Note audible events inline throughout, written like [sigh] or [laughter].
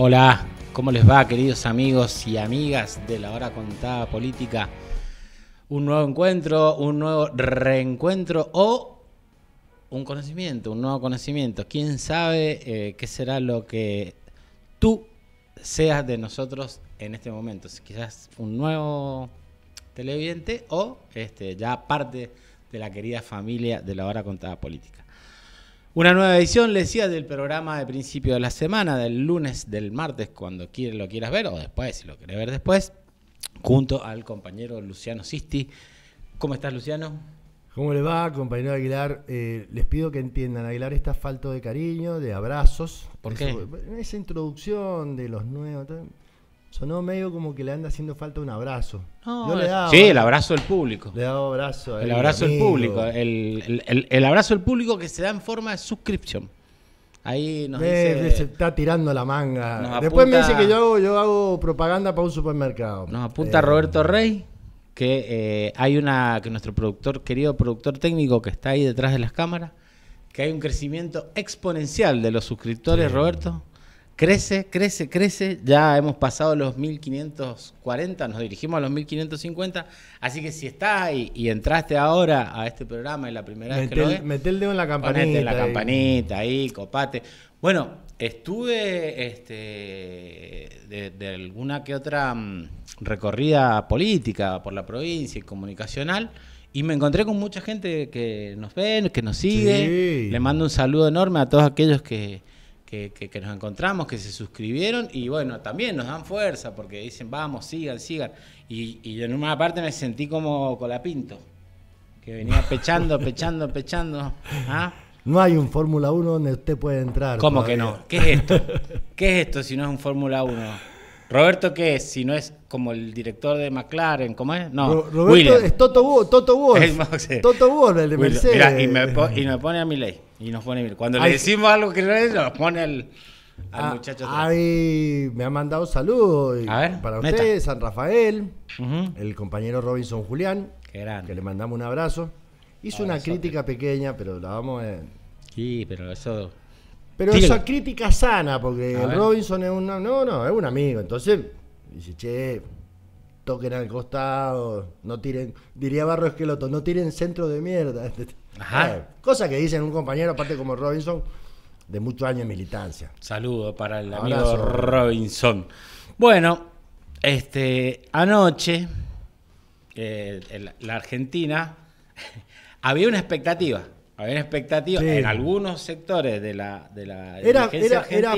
Hola, ¿cómo les va queridos amigos y amigas de la hora contada política? Un nuevo encuentro, un nuevo reencuentro o un conocimiento, un nuevo conocimiento. ¿Quién sabe eh, qué será lo que tú seas de nosotros en este momento? Quizás un nuevo televidente o este, ya parte de la querida familia de la hora contada política. Una nueva edición, les decía, del programa de principio de la semana, del lunes, del martes, cuando lo quieras ver, o después, si lo quieres ver después, junto al compañero Luciano Sisti. ¿Cómo estás, Luciano? ¿Cómo le va, compañero Aguilar? Eh, les pido que entiendan, Aguilar está falto de cariño, de abrazos. ¿Por qué? Esa, introducción de los nuevos sonó medio como que le anda haciendo falta un abrazo. No, le sí, el abrazo del público. Le da abrazo. El abrazo del público. El, el, el, abrazo del público que se da en forma de suscripción. Ahí nos dice, Se está tirando la manga. Después me dice que yo hago, yo hago propaganda para un supermercado. Nos apunta Roberto eh, Rey que eh, hay una que nuestro productor querido productor técnico que está ahí detrás de las cámaras que hay un crecimiento exponencial de los suscriptores Roberto crece, crece, crece. Ya hemos pasado los 1540, nos dirigimos a los 1550. Así que si estás ahí y entraste ahora a este programa y la primera vez que lo ves, Mete el dedo en la campanita. en la campanita ahí, copate. Bueno, estuve este, de, alguna que otra mm, recorrida política por la provincia y comunicacional. Y me encontré con mucha gente que nos ven, que nos sigue. Le mando un saludo enorme a todos aquellos que, que, nos encontramos, que se suscribieron y bueno, también nos dan fuerza porque dicen, vamos, sigan, sigan. Y, y en una parte me sentí como Colapinto, que venía pechando, [laughs] pechando, pechando. ¿Ah? No hay un Fórmula 1 donde usted puede entrar. ¿Cómo que no? ¿Qué es esto? [laughs] ¿Qué es esto si no es un Fórmula 1? Roberto, ¿qué es? Si no es como el director de McLaren, ¿cómo es? No, Roberto es Toto Bull, Toto Bull. [laughs] de Mercedes. y, me pone a mi ley. Y nos pone, cuando le decimos algo que no es, nos pone al, ah, muchacho. ay me ha mandado saludos. para ustedes, San Rafael, el compañero Robinson Julián, que le mandamos un abrazo. Hizo ah, una crítica pequeña, pero la vamos a... Sí, pero eso... Pero esa crítica sana, porque Robinson es un... No, no, es un amigo. Entonces, dice, che, toquen al costado, no tiren... Diría Barro Esqueloto, no tiren centro de mierda. [laughs] cosa que dicen un compañero, aparte como Robinson, de muchos años de militancia. Saludo para el amigo Robinson. Bueno, este, anoche eh, la Argentina [laughs] había una expectativa. Había una expectativa en algunos sectores de la, de la era,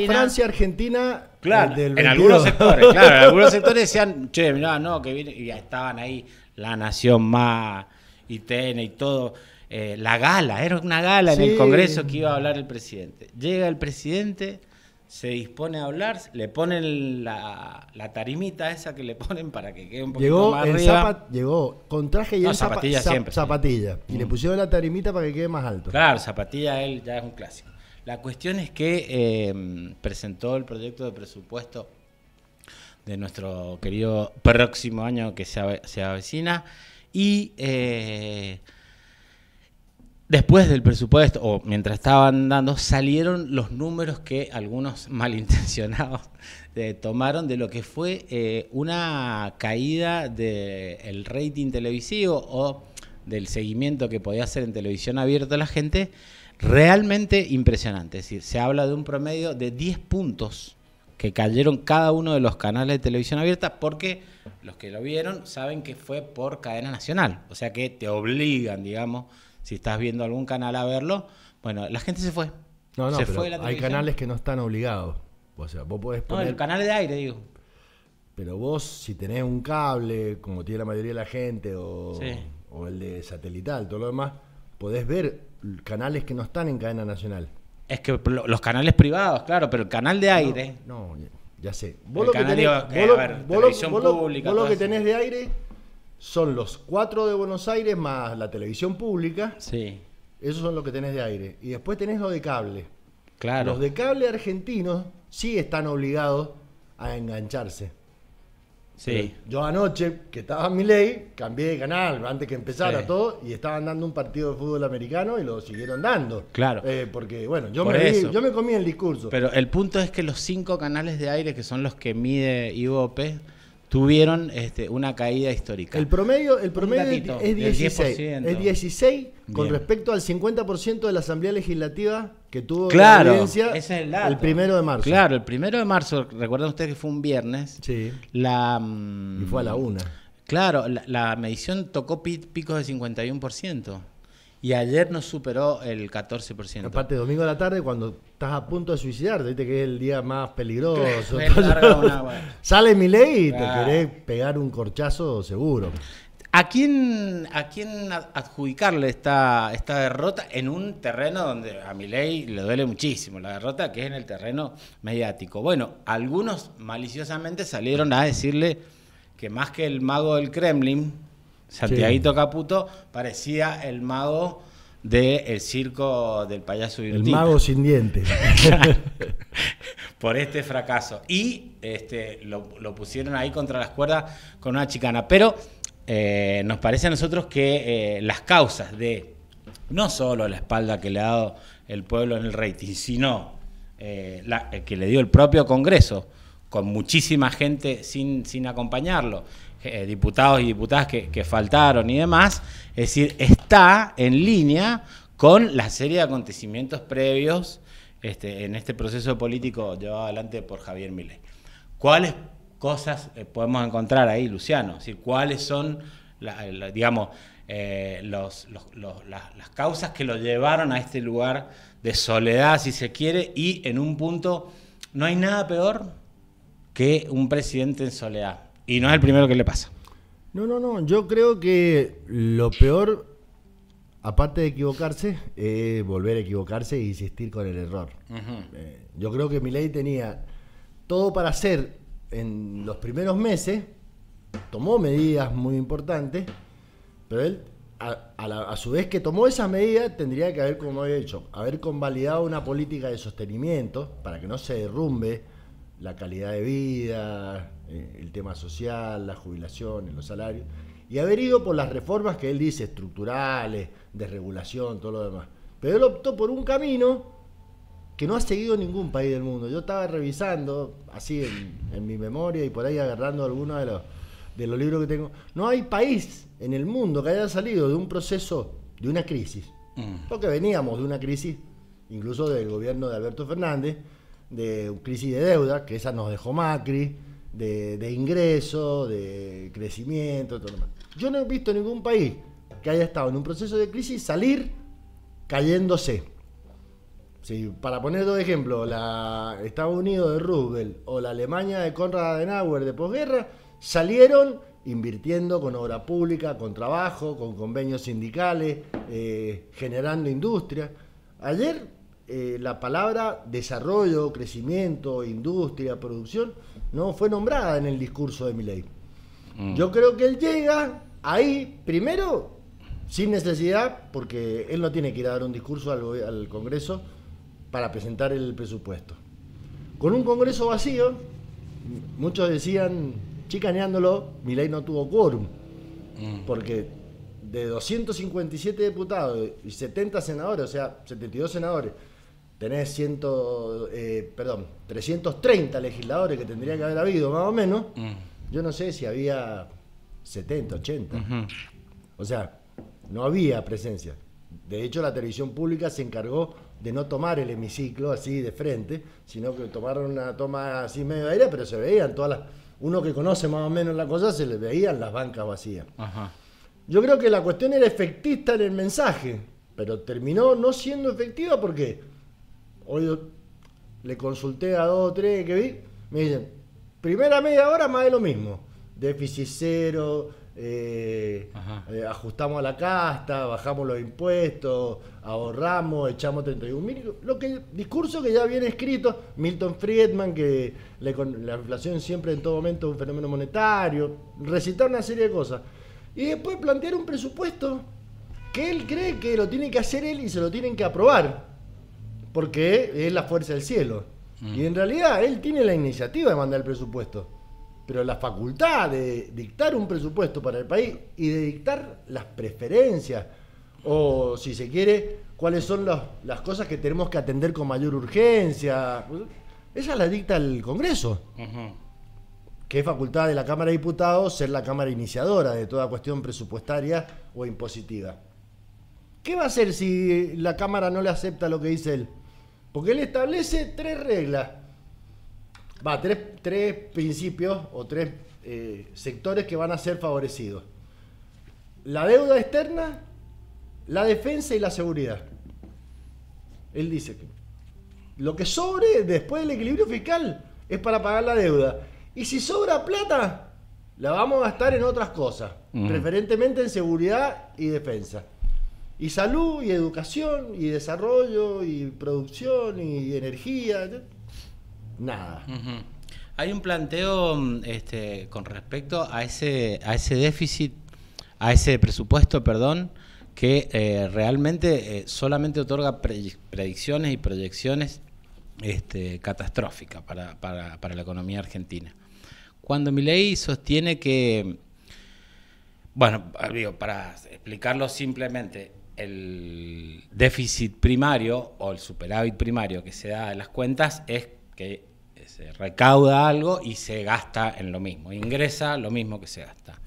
Francia Argentina claro, eh, en algunos sectores, claro, en algunos [laughs] sectores decían, che, mira, no, que viene, y ya estaban ahí la nación más, ITN y todo. Eh, la gala, era una gala en el Congreso que iba a hablar el presidente. Llega el presidente, se dispone a hablar, le ponen la, tarimita esa que le ponen para que quede un poquito más arriba. llegó con traje y zapatilla siempre. Y le mm. pusieron la tarimita para que quede más alto. Claro, zapatilla él ya es un clásico. La cuestión es que eh, presentó el proyecto de presupuesto de nuestro querido próximo año que se, avecina y eh, Después del presupuesto, o mientras estaban dando, salieron los números que algunos [laughs] malintencionados eh, tomaron de lo que fue eh, una caída del rating televisivo o del seguimiento que podía hacer en televisión abierta la gente, realmente impresionante. Es decir, se habla de un promedio de 10 puntos que cayeron cada uno de los canales de televisión abierta porque los que lo vieron saben que fue por cadena nacional, o sea que te obligan, digamos, si estás viendo algún canal a verlo, bueno, la gente se fue. No, no, fue la hay canales que no están obligados. O sea, vos podés poner... No, el canal de aire, digo. Pero vos, si tenés un cable, como tiene la mayoría de la gente, o, o el de satelital, todo lo demás, podés ver canales que no están en cadena nacional. Es que los canales privados, claro, pero el canal de aire... no, ya sé. lo de, aire, pública, vos lo que tenés de aire son los cuatro de Buenos Aires más la televisión pública. Sí. Esos son los que tenés de aire. Y después tenés los de cable. Claro. Los de cable argentinos sí están obligados a engancharse. Sí. yo anoche, que estaba en mi ley, cambié de canal antes que empezara todo y estaban dando un partido de fútbol americano y lo siguieron dando. Claro. Eh, porque, bueno, yo, me yo me comí el discurso. Pero el punto es que los cinco canales de aire, que son los que mide IVOP, tuvieron este, una caída histórica. El promedio, el promedio es 16. Es 16 con respecto al 50% de la Asamblea Legislativa que tuvo claro, la el, primero de marzo. Claro, el primero de marzo, recuerdan ustedes que fue un viernes. Sí. fue a la mm, una. Claro, la, la medición tocó picos de 51% y ayer nos superó el 14%. Aparte, domingo de la tarde, cuando estás a punto de suicidarte, viste que es el día más peligroso. [laughs] sale mi ley y te querés pegar un corchazo seguro. ¿A quién, ¿A quién adjudicarle esta, esta derrota en un terreno donde a mi ley le duele muchísimo la derrota, que es en el terreno mediático? Bueno, algunos maliciosamente salieron a decirle que más que el mago del Kremlin, Santiago Caputo parecía el mago del circo del payaso El mago sin dientes. [laughs] Por este fracaso. Y este, lo, pusieron ahí contra las cuerdas con una chicana. Pero eh, nos parece a nosotros que eh, las causas de no solo la espalda que le ha dado el pueblo en el rating, sino eh, que le dio el propio Congreso, con muchísima gente sin, sin acompañarlo, eh, diputados y diputadas que, faltaron y demás, es decir, está en línea con la serie de acontecimientos previos este, en este proceso político llevado adelante por Javier Milei. ¿Cuáles cosas eh, podemos encontrar ahí, Luciano? ¿cuáles son, digamos, eh, las, causas que lo llevaron a este lugar de soledad, si se quiere, y en un punto, no hay nada peor que un presidente en soledad. Y no es el primero que le pasa. No, no, no. Yo creo que lo peor, aparte de equivocarse, es volver a equivocarse e insistir con el error. Eh, yo creo que Milei tenía todo para hacer en los primeros meses, tomó medidas muy importantes, pero él, a, su vez que tomó esas medidas, tendría que haber, como he dicho, haber convalidado una política de sostenimiento para que no se derrumbe la calidad de vida, eh, el tema social, la jubilación, los salarios, y haber ido por las reformas que él dice, estructurales, desregulación, todo lo demás. Pero él optó por un camino que no ha seguido ningún país del mundo. Yo estaba revisando, así en, mi memoria y por ahí agarrando algunos de los, libros que tengo. No hay país en el mundo que haya salido de un proceso, de una crisis. Mm. Porque veníamos de una crisis, incluso del gobierno de Alberto Fernández, de crisis de deuda, que esa nos dejó Macri, de, ingreso, de crecimiento, todo lo Yo no he visto ningún país que haya estado en un proceso de crisis salir cayéndose. para poner dos ejemplos, la Estados Unidos de Roosevelt o la Alemania de Konrad Adenauer de posguerra salieron invirtiendo con obra pública, con trabajo, con convenios sindicales, eh, generando industria. Ayer eh, la palabra desarrollo, crecimiento, industria, producción no fue nombrada en el discurso de Milei. Mm. Yo creo que él llega ahí primero sin necesidad, porque él no tiene que ir a dar un discurso al, Congreso para presentar el presupuesto. Con un Congreso vacío, muchos decían, chicaneándolo, Milei no tuvo quórum, mm. porque de 257 diputados y 70 senadores, o sea, 72 senadores, tenés 330 eh, legisladores que tendría que haber habido, más o menos, mm. yo no sé si había 70, 80. O sea, no había presencia. De hecho, la televisión pública se encargó de no tomar el hemiciclo así de frente, sino que tomaron una toma así medio de aire, pero se veían todas las... Uno que conoce más o menos la cosa, se le veían las bancas vacías. Yo creo que la cuestión era efectista en el mensaje, pero terminó no siendo efectiva porque Hoy le consulté a dos o tres que vi, me dicen, primera media hora más de lo mismo. Déficit cero, eh, eh, ajustamos a la casta, bajamos los impuestos, ahorramos, echamos 31 mil. Lo que, discurso que ya viene escrito, Milton Friedman, que la inflación siempre en todo momento es un fenómeno monetario, recitar una serie de cosas. Y después plantear un presupuesto que él cree que lo tiene que hacer él y se lo tienen que aprobar porque es la fuerza del cielo. Mm. Y en realidad él tiene la iniciativa de mandar el presupuesto, pero la facultad de dictar un presupuesto para el país y de dictar las preferencias, o si se quiere, cuáles son las cosas que tenemos que atender con mayor urgencia, esa la dicta el Congreso. Que es facultad de la Cámara de Diputados ser la Cámara iniciadora de toda cuestión presupuestaria o impositiva. ¿Qué va a hacer si la Cámara no le acepta lo que dice él? Porque él establece tres reglas, va, tres, tres principios o tres eh, sectores que van a ser favorecidos. La deuda externa, la defensa y la seguridad. Él dice que lo que sobre después del equilibrio fiscal es para pagar la deuda. Y si sobra plata, la vamos a gastar en otras cosas, preferentemente en seguridad y defensa y salud, y educación, y desarrollo, y producción, y energía, nada. Hay un planteo mm, este, con respecto a ese, a ese déficit, a ese presupuesto, perdón, que eh, realmente eh, solamente otorga predicciones y proyecciones este, catastróficas para, la economía argentina. Cuando mi ley sostiene que bueno, para explicarlo simplemente, el déficit primario o el superávit primario que se da de las cuentas es que eh, se recauda algo y se gasta en lo mismo, ingresa lo mismo que se gasta.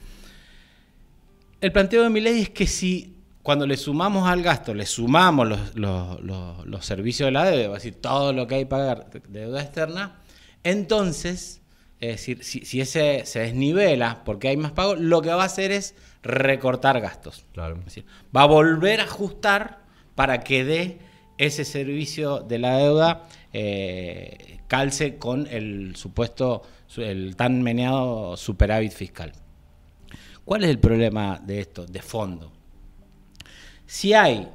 El planteo de mi ley es que si cuando le sumamos al gasto, le sumamos los, servicios de la deuda, es decir, todo lo que hay que pagar de deuda externa, entonces, es decir, si, si ese se desnivela porque hay más pago, lo que va a hacer es recortar gastos. va a volver a ajustar para que dé ese servicio de la deuda eh, calce con el supuesto, el tan meneado superávit fiscal. ¿Cuál es el problema de esto, de fondo? Si hay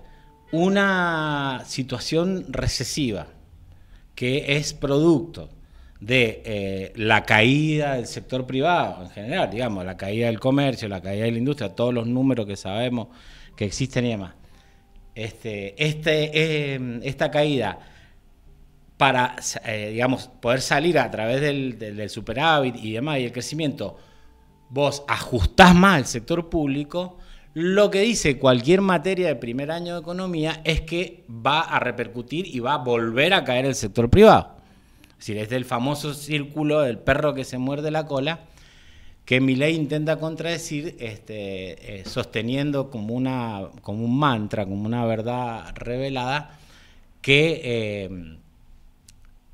una situación recesiva que es producto de eh, la caída del sector privado en general, digamos, la caída del comercio, la caída de la industria, todos los números que sabemos que existen y demás. Este, este, em, esta caída para, eh, digamos, poder salir a través del, superávit y demás y el crecimiento, vos ajustás más el sector público, lo que dice cualquier materia de primer año de economía es que va a repercutir y va a volver a caer el sector privado. Es decir, es del famoso círculo del perro que se muerde la cola, que ley intenta contradecir este, eh, sosteniendo como, una, como un mantra, como una verdad revelada, que eh,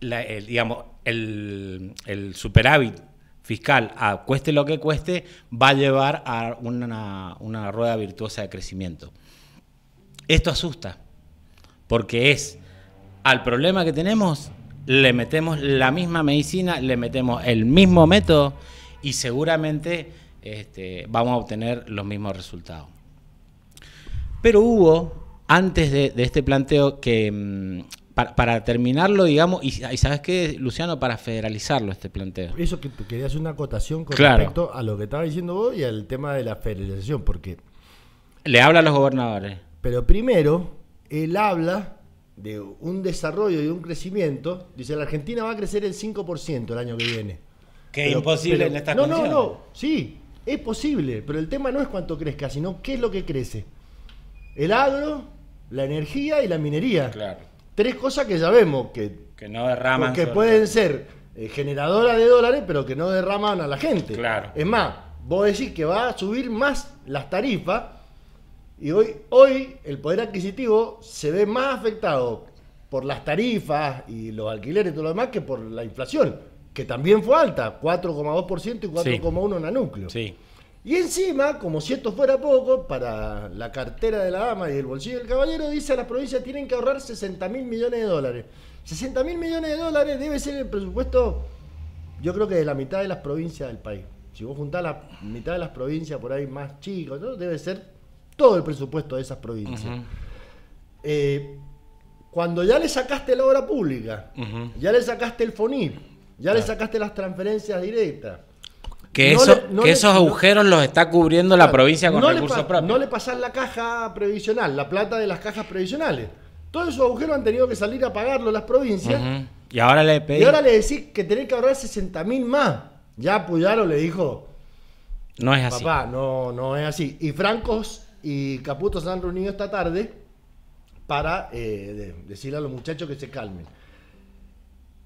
el, digamos, el, superávit fiscal, a cueste lo que cueste, va a llevar a una, rueda virtuosa de crecimiento. Esto asusta, porque es al problema que tenemos le metemos la misma medicina, le metemos el mismo método y seguramente este, vamos a obtener los mismos resultados. Pero hubo, antes de, este planteo, que mm, para, terminarlo, digamos, y, sabes qué, Luciano, para federalizarlo este planteo. Eso que quería hacer una acotación con respecto a lo que estaba diciendo vos y al tema de la federalización, porque... Le habla a los gobernadores. Pero primero, él habla de un desarrollo y un crecimiento. Dice, la Argentina va a crecer el 5% el año que viene. Que imposible en esta No, no, no, sí, es posible, pero el tema no es cuánto crezca, sino qué es lo que crece. El agro, la energía y la minería. Claro. Tres cosas que sabemos que, que no derraman. Que pueden ser eh, generadoras de dólares, pero que no derraman a la gente. Claro. Es más, vos decís que va a subir más las tarifas y hoy, hoy el poder adquisitivo se ve más afectado por las tarifas y los alquileres y todo lo demás que por la inflación, que también fue alta, 4,2% y 4,1% en la núcleo. Sí. Y encima, como si esto fuera poco, para la cartera de la dama y el bolsillo del caballero, dice a las provincias tienen que ahorrar 60 mil millones de dólares. 60 mil millones de dólares debe ser el presupuesto, yo creo que de la mitad de las provincias del país. Si vos juntás la mitad de las provincias por ahí más chicos, debe ser todo el presupuesto de esas provincias. Eh, cuando ya le sacaste la obra pública, ya le sacaste el FONIP, ya le sacaste las transferencias directas. Que, esos agujeros los está cubriendo la provincia con recursos propios. No le pasan la caja previsional, la plata de las cajas previsionales. Todos esos agujeros han tenido que salir a pagarlo las provincias. Y ahora le ahora le decís que tenés que ahorrar 60 mil más. Ya apoyaron, le dijo. No es así. Papá, no, no es así. Y Francos y Caputo se han reunido esta tarde para eh, decirle a los muchachos que se calmen.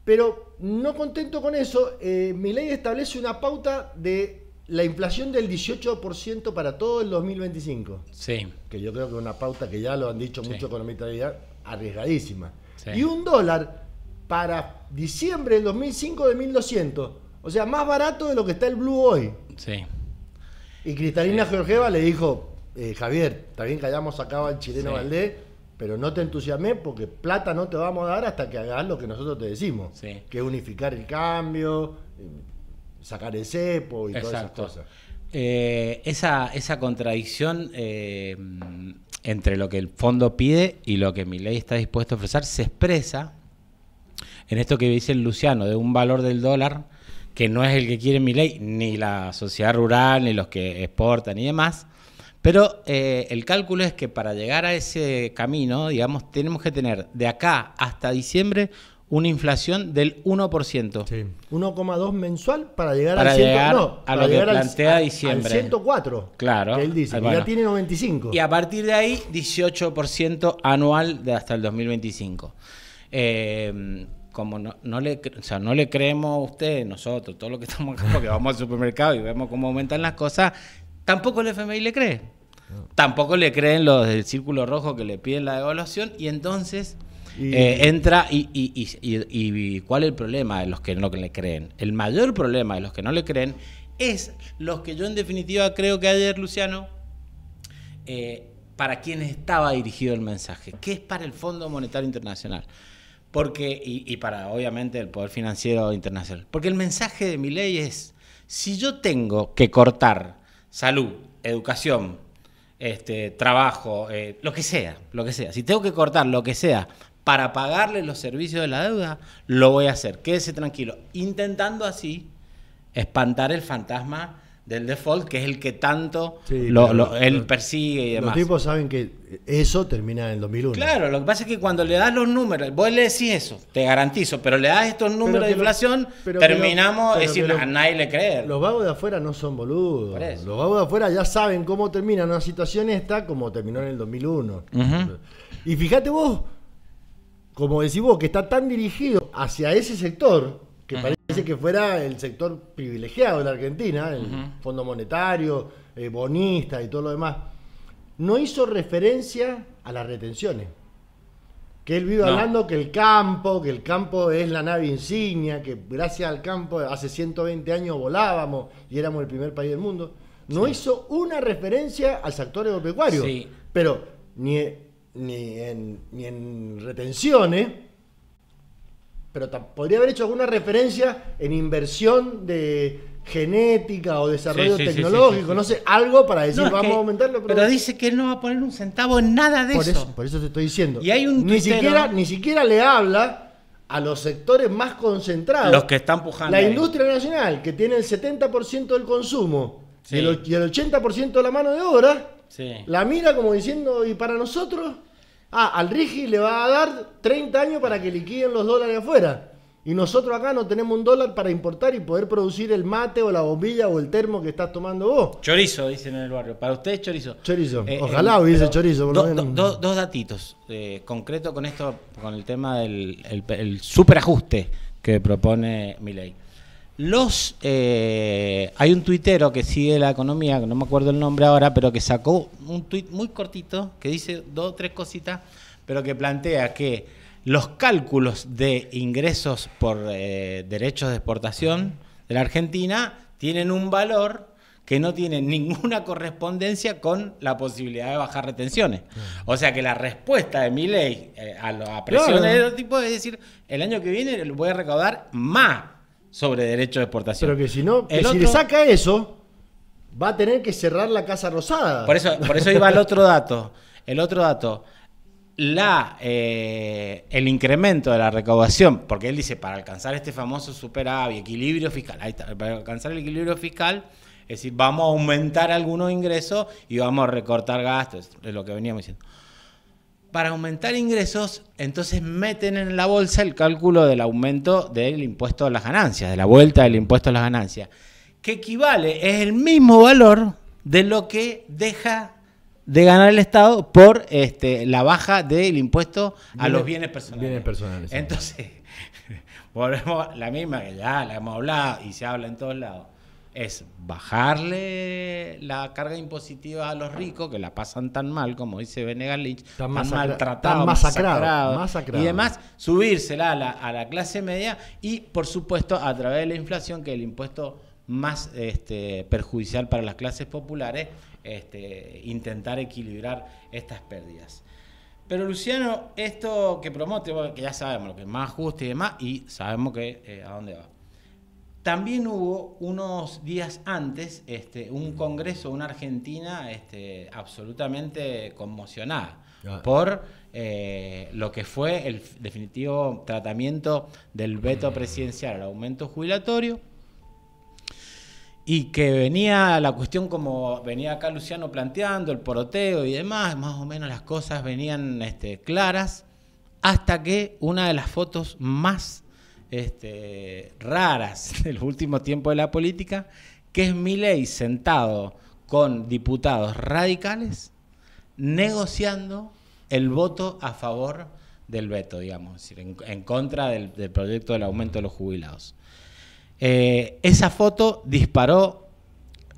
Pero no contento con eso, eh, mi ley establece una pauta de la inflación del 18% para todo el 2025. Sí. Que yo creo que es una pauta que ya lo han dicho muchos economistas, arriesgadísima. Y un dólar para diciembre del 2005 de 1200. O sea, más barato de lo que está el Blue hoy. Sí. Y Cristalina Georgieva le dijo, eh, Javier, también que hayamos sacado al chileno Valdés, pero no te entusiasmé porque plata no te vamos a dar hasta que hagas lo que nosotros te decimos, que es unificar el cambio, eh, sacar el cepo y todas esas cosas. Eh, esa, esa contradicción eh, entre lo que el fondo pide y lo que mi ley está dispuesto a ofrecer se expresa en esto que dice el Luciano, de un valor del dólar que no es el que quiere mi ley, ni la sociedad rural, ni los que exportan y demás, pero eh, el cálculo es que para llegar a ese camino, digamos, tenemos que tener de acá hasta diciembre una inflación del 1%. Sí. 1,2 mensual para llegar al a lo plantea diciembre. 104. Claro. Que él dice, ya tiene 95. Y a partir de ahí 18% anual de hasta el 2025. Eh, como no, le, no le creemos a usted, nosotros, todo lo que estamos acá, porque vamos al supermercado y vemos cómo aumentan las cosas, tampoco el FMI le cree. Tampoco le creen los del círculo rojo que le piden la devaluación y entonces eh, entra y, ¿cuál es el problema de los que no le creen? El mayor problema de los que no le creen es los que yo en definitiva creo que ayer, Luciano, eh, para quienes estaba dirigido el mensaje, que es para el Fondo Monetario Internacional. Porque, y, para obviamente el Poder Financiero Internacional. Porque el mensaje de mi ley es, si yo tengo que cortar salud, educación, este, trabajo, eh, lo que sea, lo que sea. Si tengo que cortar lo que sea para pagarle los servicios de la deuda, lo voy a hacer. Quédese tranquilo. Intentando así espantar el fantasma del default, que es el que tanto él persigue y demás. Los tipos saben que eso termina en el 2001. Claro, lo que pasa es que cuando le das los números, vos le decís eso, te garantizo, pero le das estos números de inflación, terminamos diciendo a nadie le creer. Los vagos de afuera no son boludos. Los vagos de afuera ya saben cómo termina una situación esta como terminó en el 2001. Y fíjate vos, como decís vos, que está tan dirigido hacia ese sector, que parece que fuera el sector privilegiado de la Argentina, el Fondo Monetario, eh, Bonista y todo lo demás, no hizo referencia a las retenciones. Que él vive hablando que el campo, que el campo es la nave insignia, que gracias al campo hace 120 años volábamos y éramos el primer país del mundo. No hizo una referencia al sector agropecuario. Pero ni, ni en retenciones pero podría haber hecho alguna referencia en inversión de genética o desarrollo tecnológico, no sé, algo para decir vamos a aumentarlo. Pero, dice que él no va a poner un centavo en nada de eso. Por eso te estoy diciendo. Y hay un ni siquiera ni siquiera le habla a los sectores más concentrados. Los que están pujando. La industria nacional, que tiene el 70% del consumo y el, y el 80% de la mano de obra, la mira como diciendo, ¿y para nosotros? Ah, al Rigi le va a dar 30 años para que liquiden los dólares afuera. Y nosotros acá no tenemos un dólar para importar y poder producir el mate o la bombilla o el termo que estás tomando vos. Chorizo, dicen en el barrio. Para ustedes, chorizo. Chorizo. Eh, Ojalá eh, hubiese chorizo. dos datitos. Eh, concreto con esto, con el tema del superajuste que propone mi ley. Los eh, hay un tuitero que sigue la economía, que no me acuerdo el nombre ahora, pero que sacó un tuit muy cortito que dice dos o tres cositas, pero que plantea que los cálculos de ingresos por eh, derechos de exportación de la Argentina tienen un valor que no tiene ninguna correspondencia con la posibilidad de bajar retenciones. O sea que la respuesta de mi ley eh, a, presiones de otro tipo es decir, el año que viene voy a recaudar más sobre derecho de exportación. Pero que si no, que si le saca eso, va a tener que cerrar la Casa Rosada. Por eso, por eso iba el [laughs] otro dato. El otro dato. La, eh, el incremento de la recaudación, porque él dice, para alcanzar este famoso superávit, equilibrio fiscal, para alcanzar el equilibrio fiscal, es decir, vamos a aumentar algunos ingresos y vamos a recortar gastos, es lo que veníamos diciendo para aumentar ingresos, entonces meten en la bolsa el cálculo del aumento del impuesto a las ganancias, de la vuelta del impuesto a las ganancias, que equivale, es el mismo valor de lo que deja de ganar el Estado por este, la baja del impuesto a los bienes personales. Bienes personales. Entonces, [laughs] volvemos la misma que ya la hemos hablado y se habla en todos lados es bajarle la carga impositiva a los ricos, que la pasan tan mal, como dice Venegas Lynch, tan, maltratados, masacrados, y además subírsela a la, clase media y, por supuesto, a través de la inflación, que es el impuesto más este, perjudicial para las clases populares, este, intentar equilibrar estas pérdidas. Pero Luciano, esto que promote, que ya sabemos lo que es más justo y demás, y sabemos que eh, a dónde va. También hubo unos días antes este, un congreso, una Argentina este, absolutamente conmocionada ah. por eh, lo que fue el definitivo tratamiento del veto presidencial al aumento jubilatorio y que venía la cuestión como venía acá Luciano planteando, el poroteo y demás, más o menos las cosas venían este, claras, hasta que una de las fotos más este, raras [laughs] del último tiempo de la política, que es Milei sentado con diputados radicales negociando el voto a favor del veto, digamos, en, contra del, proyecto del aumento de los jubilados. Eh, esa foto disparó,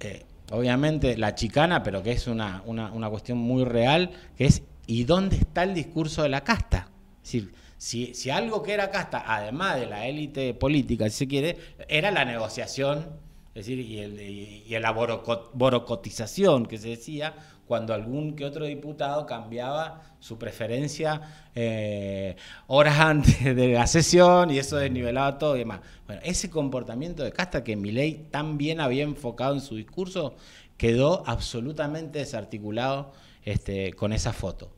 eh, obviamente, la chicana, pero que es una, una, cuestión muy real, que es ¿y dónde está el discurso de la casta? Es decir, si, algo que era casta, además de la élite política, si se quiere, era la negociación es decir, y, el, y la borocotización que se decía cuando algún que otro diputado cambiaba su preferencia eh, horas [laughs] antes de la sesión y eso desnivelaba todo y demás. Bueno, ese comportamiento de casta que Miley tan bien había enfocado en su discurso quedó absolutamente desarticulado este, con esa foto.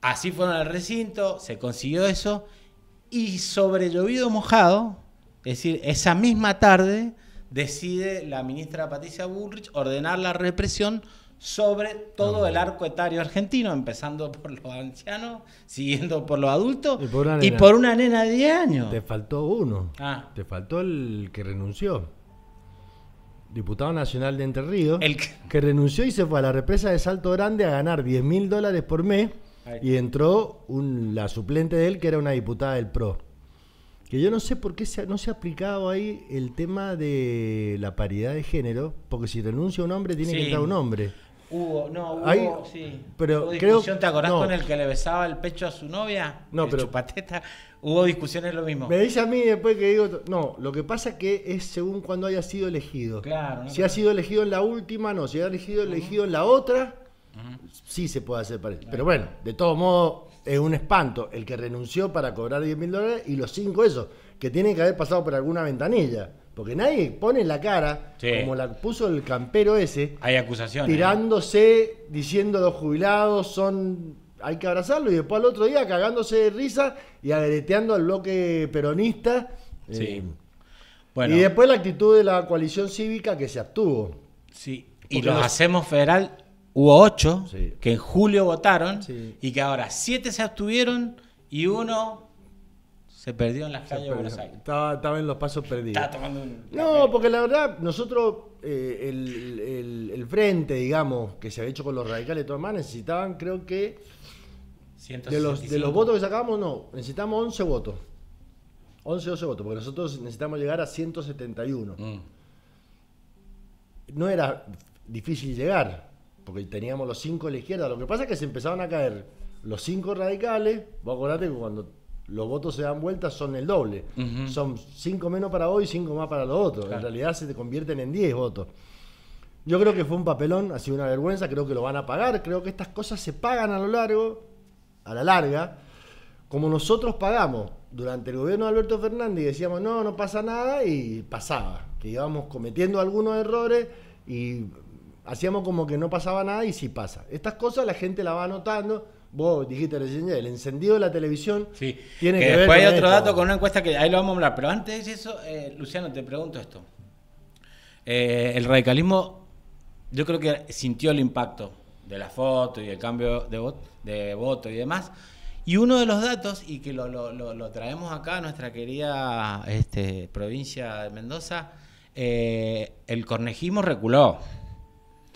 Así fueron al recinto, se consiguió eso, y sobre llovido mojado, es decir, esa misma tarde, decide la ministra Patricia Bullrich ordenar la represión sobre todo el arco etario argentino, empezando por los ancianos, siguiendo por los adultos y por una nena, de 10 años. Te faltó uno. Ah. Te faltó el que renunció. Diputado Nacional de Entre Ríos, el que... que renunció y se fue a la represa de Salto Grande a ganar 10 mil dólares por mes y entró la suplente de él, que era una diputada del PRO. Que yo no sé por qué no se ha aplicado ahí el tema de la paridad de género, porque si renuncia un hombre, tiene que entrar un hombre. Hubo, no, hubo, sí. Pero ¿te acordás con el que le besaba el pecho a su novia? No, pero. hubo discusiones lo mismo. Me dice a mí después que digo. No, lo que pasa que es según cuando haya sido elegido. Claro. si ha sido elegido en la última, no. Si ha sido elegido en la otra sí se puede hacer pareja. Pero bueno, de todo modo, es un espanto el que renunció para cobrar 10 mil dólares y los cinco esos, que tienen que haber pasado por alguna ventanilla. Porque nadie pone la cara, como la puso el campero ese. Hay acusaciones. Tirándose, diciendo los jubilados son. Hay que abrazarlo. Y después al otro día cagándose de risa y agreteando al bloque peronista. Sí. Eh, y después la actitud de la coalición cívica que se abstuvo. Sí. Y lo los hacemos federal Hubo ocho que en julio votaron y que ahora siete se abstuvieron y uno se perdió en las calles de Buenos Aires. Estaba, en los pasos perdidos. No, porque la verdad, nosotros, eh, el, frente, digamos, que se había hecho con los radicales y todo más, necesitaban, creo que. De los, votos que sacamos, no. Necesitamos 11 votos. 11, 12 votos, porque nosotros necesitamos llegar a 171. Mm. No era difícil llegar porque teníamos los cinco a la izquierda. Lo que pasa es que se empezaron a caer los cinco radicales. Vos acordate que cuando los votos se dan vueltas son el doble. Son cinco menos para hoy, y cinco más para los otros. En realidad se te convierten en diez votos. Yo creo que fue un papelón, ha sido una vergüenza, creo que lo van a pagar, creo que estas cosas se pagan a lo largo, a la larga, como nosotros pagamos durante el gobierno de Alberto Fernández y decíamos, no, no pasa nada, y pasaba, que íbamos cometiendo algunos errores y hacíamos como que no pasaba nada y sí pasa. Estas cosas la gente la va notando. Vos dijiste recién, el encendido de la televisión sí. tiene que, ver después hay otro dato con una encuesta que ahí lo vamos a hablar. Pero antes de eso, eh, Luciano, te pregunto esto. Eh, el radicalismo, yo creo que sintió el impacto de la foto y el cambio de, voto, de voto y demás. Y uno de los datos, y que lo, traemos acá a nuestra querida este, provincia de Mendoza, eh, el cornejismo reculó.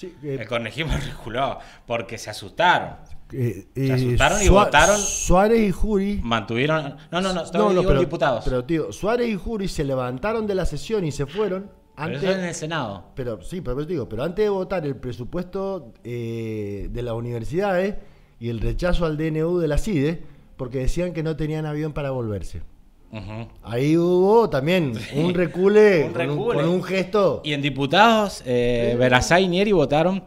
Sí, eh, el [laughs] porque se asustaron. Eh, se eh, asustaron y votaron. Suárez y Jury. Mantuvieron. No, no, no, no, no pero, diputados. Pero, tío, Suárez y Jury se levantaron de la sesión y se fueron. Antes, pero en el Senado. Pero sí, pero, digo, pero antes de votar el presupuesto eh, de las universidades y el rechazo al DNU de la CIDE, porque decían que no tenían avión para volverse. Ahí hubo también un recule, [laughs] Con, un, gesto. Y en diputados, eh, y Nieri votaron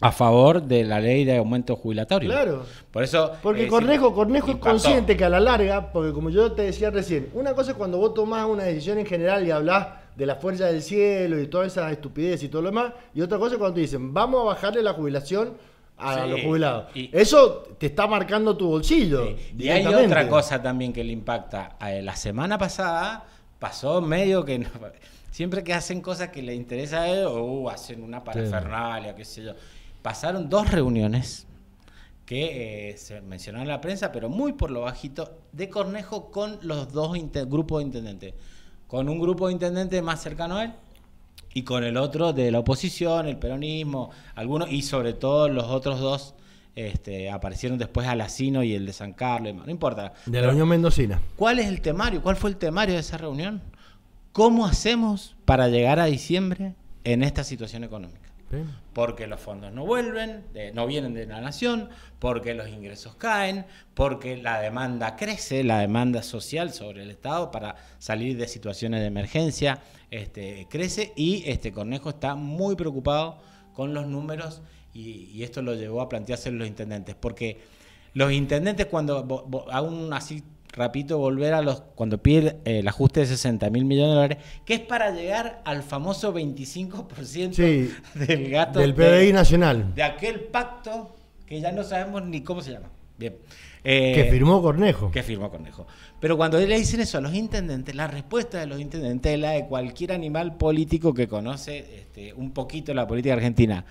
a favor de la ley de aumento jubilatorio. Claro. Por eso. Porque eh, Cornejo, Cornejo es consciente que a la larga, porque como yo te decía recién, una cosa es cuando vos tomás una decisión en general y hablás de la fuerza del cielo y toda esa estupidez y todo lo demás, y otra cosa es cuando dicen, vamos a bajarle la jubilación a los jubilados. Eso te está marcando tu bolsillo. Y, hay otra cosa también que le impacta. Eh, la semana pasada pasó medio que... [laughs] siempre que hacen cosas que le interesa a él, o uh, hacen una parafernalia, qué sé yo. Pasaron dos reuniones que eh, se mencionaron en la prensa, pero muy por lo bajito, de Cornejo con los dos grupos de intendentes. Con un grupo de intendentes más cercano a él y con el otro de la oposición, el peronismo, algunos, y sobre todo los otros dos este, aparecieron después Alacino y el de San Carlos, no importa. De la Unión Mendocina. ¿Cuál es el temario? ¿Cuál fue el temario de esa reunión? ¿Cómo hacemos para llegar a diciembre en esta situación económica? porque los fondos no vuelven, no vienen de la nación, porque los ingresos caen, porque la demanda crece, la demanda social sobre el Estado para salir de situaciones de emergencia este, crece y este Cornejo está muy preocupado con los números y, esto lo llevó a plantearse los intendentes, porque los intendentes cuando aún así rapito, volver a los, cuando pide eh, el ajuste de 60 mil millones de dólares, que es para llegar al famoso 25% del gasto del PBI nacional. De aquel pacto que ya no sabemos ni cómo se llama. Bien. que eh, firmó Cornejo. Que firmó Cornejo. Pero cuando le dicen eso a los intendentes, la respuesta de los intendentes es la de cualquier animal político que conoce este, un poquito la política argentina.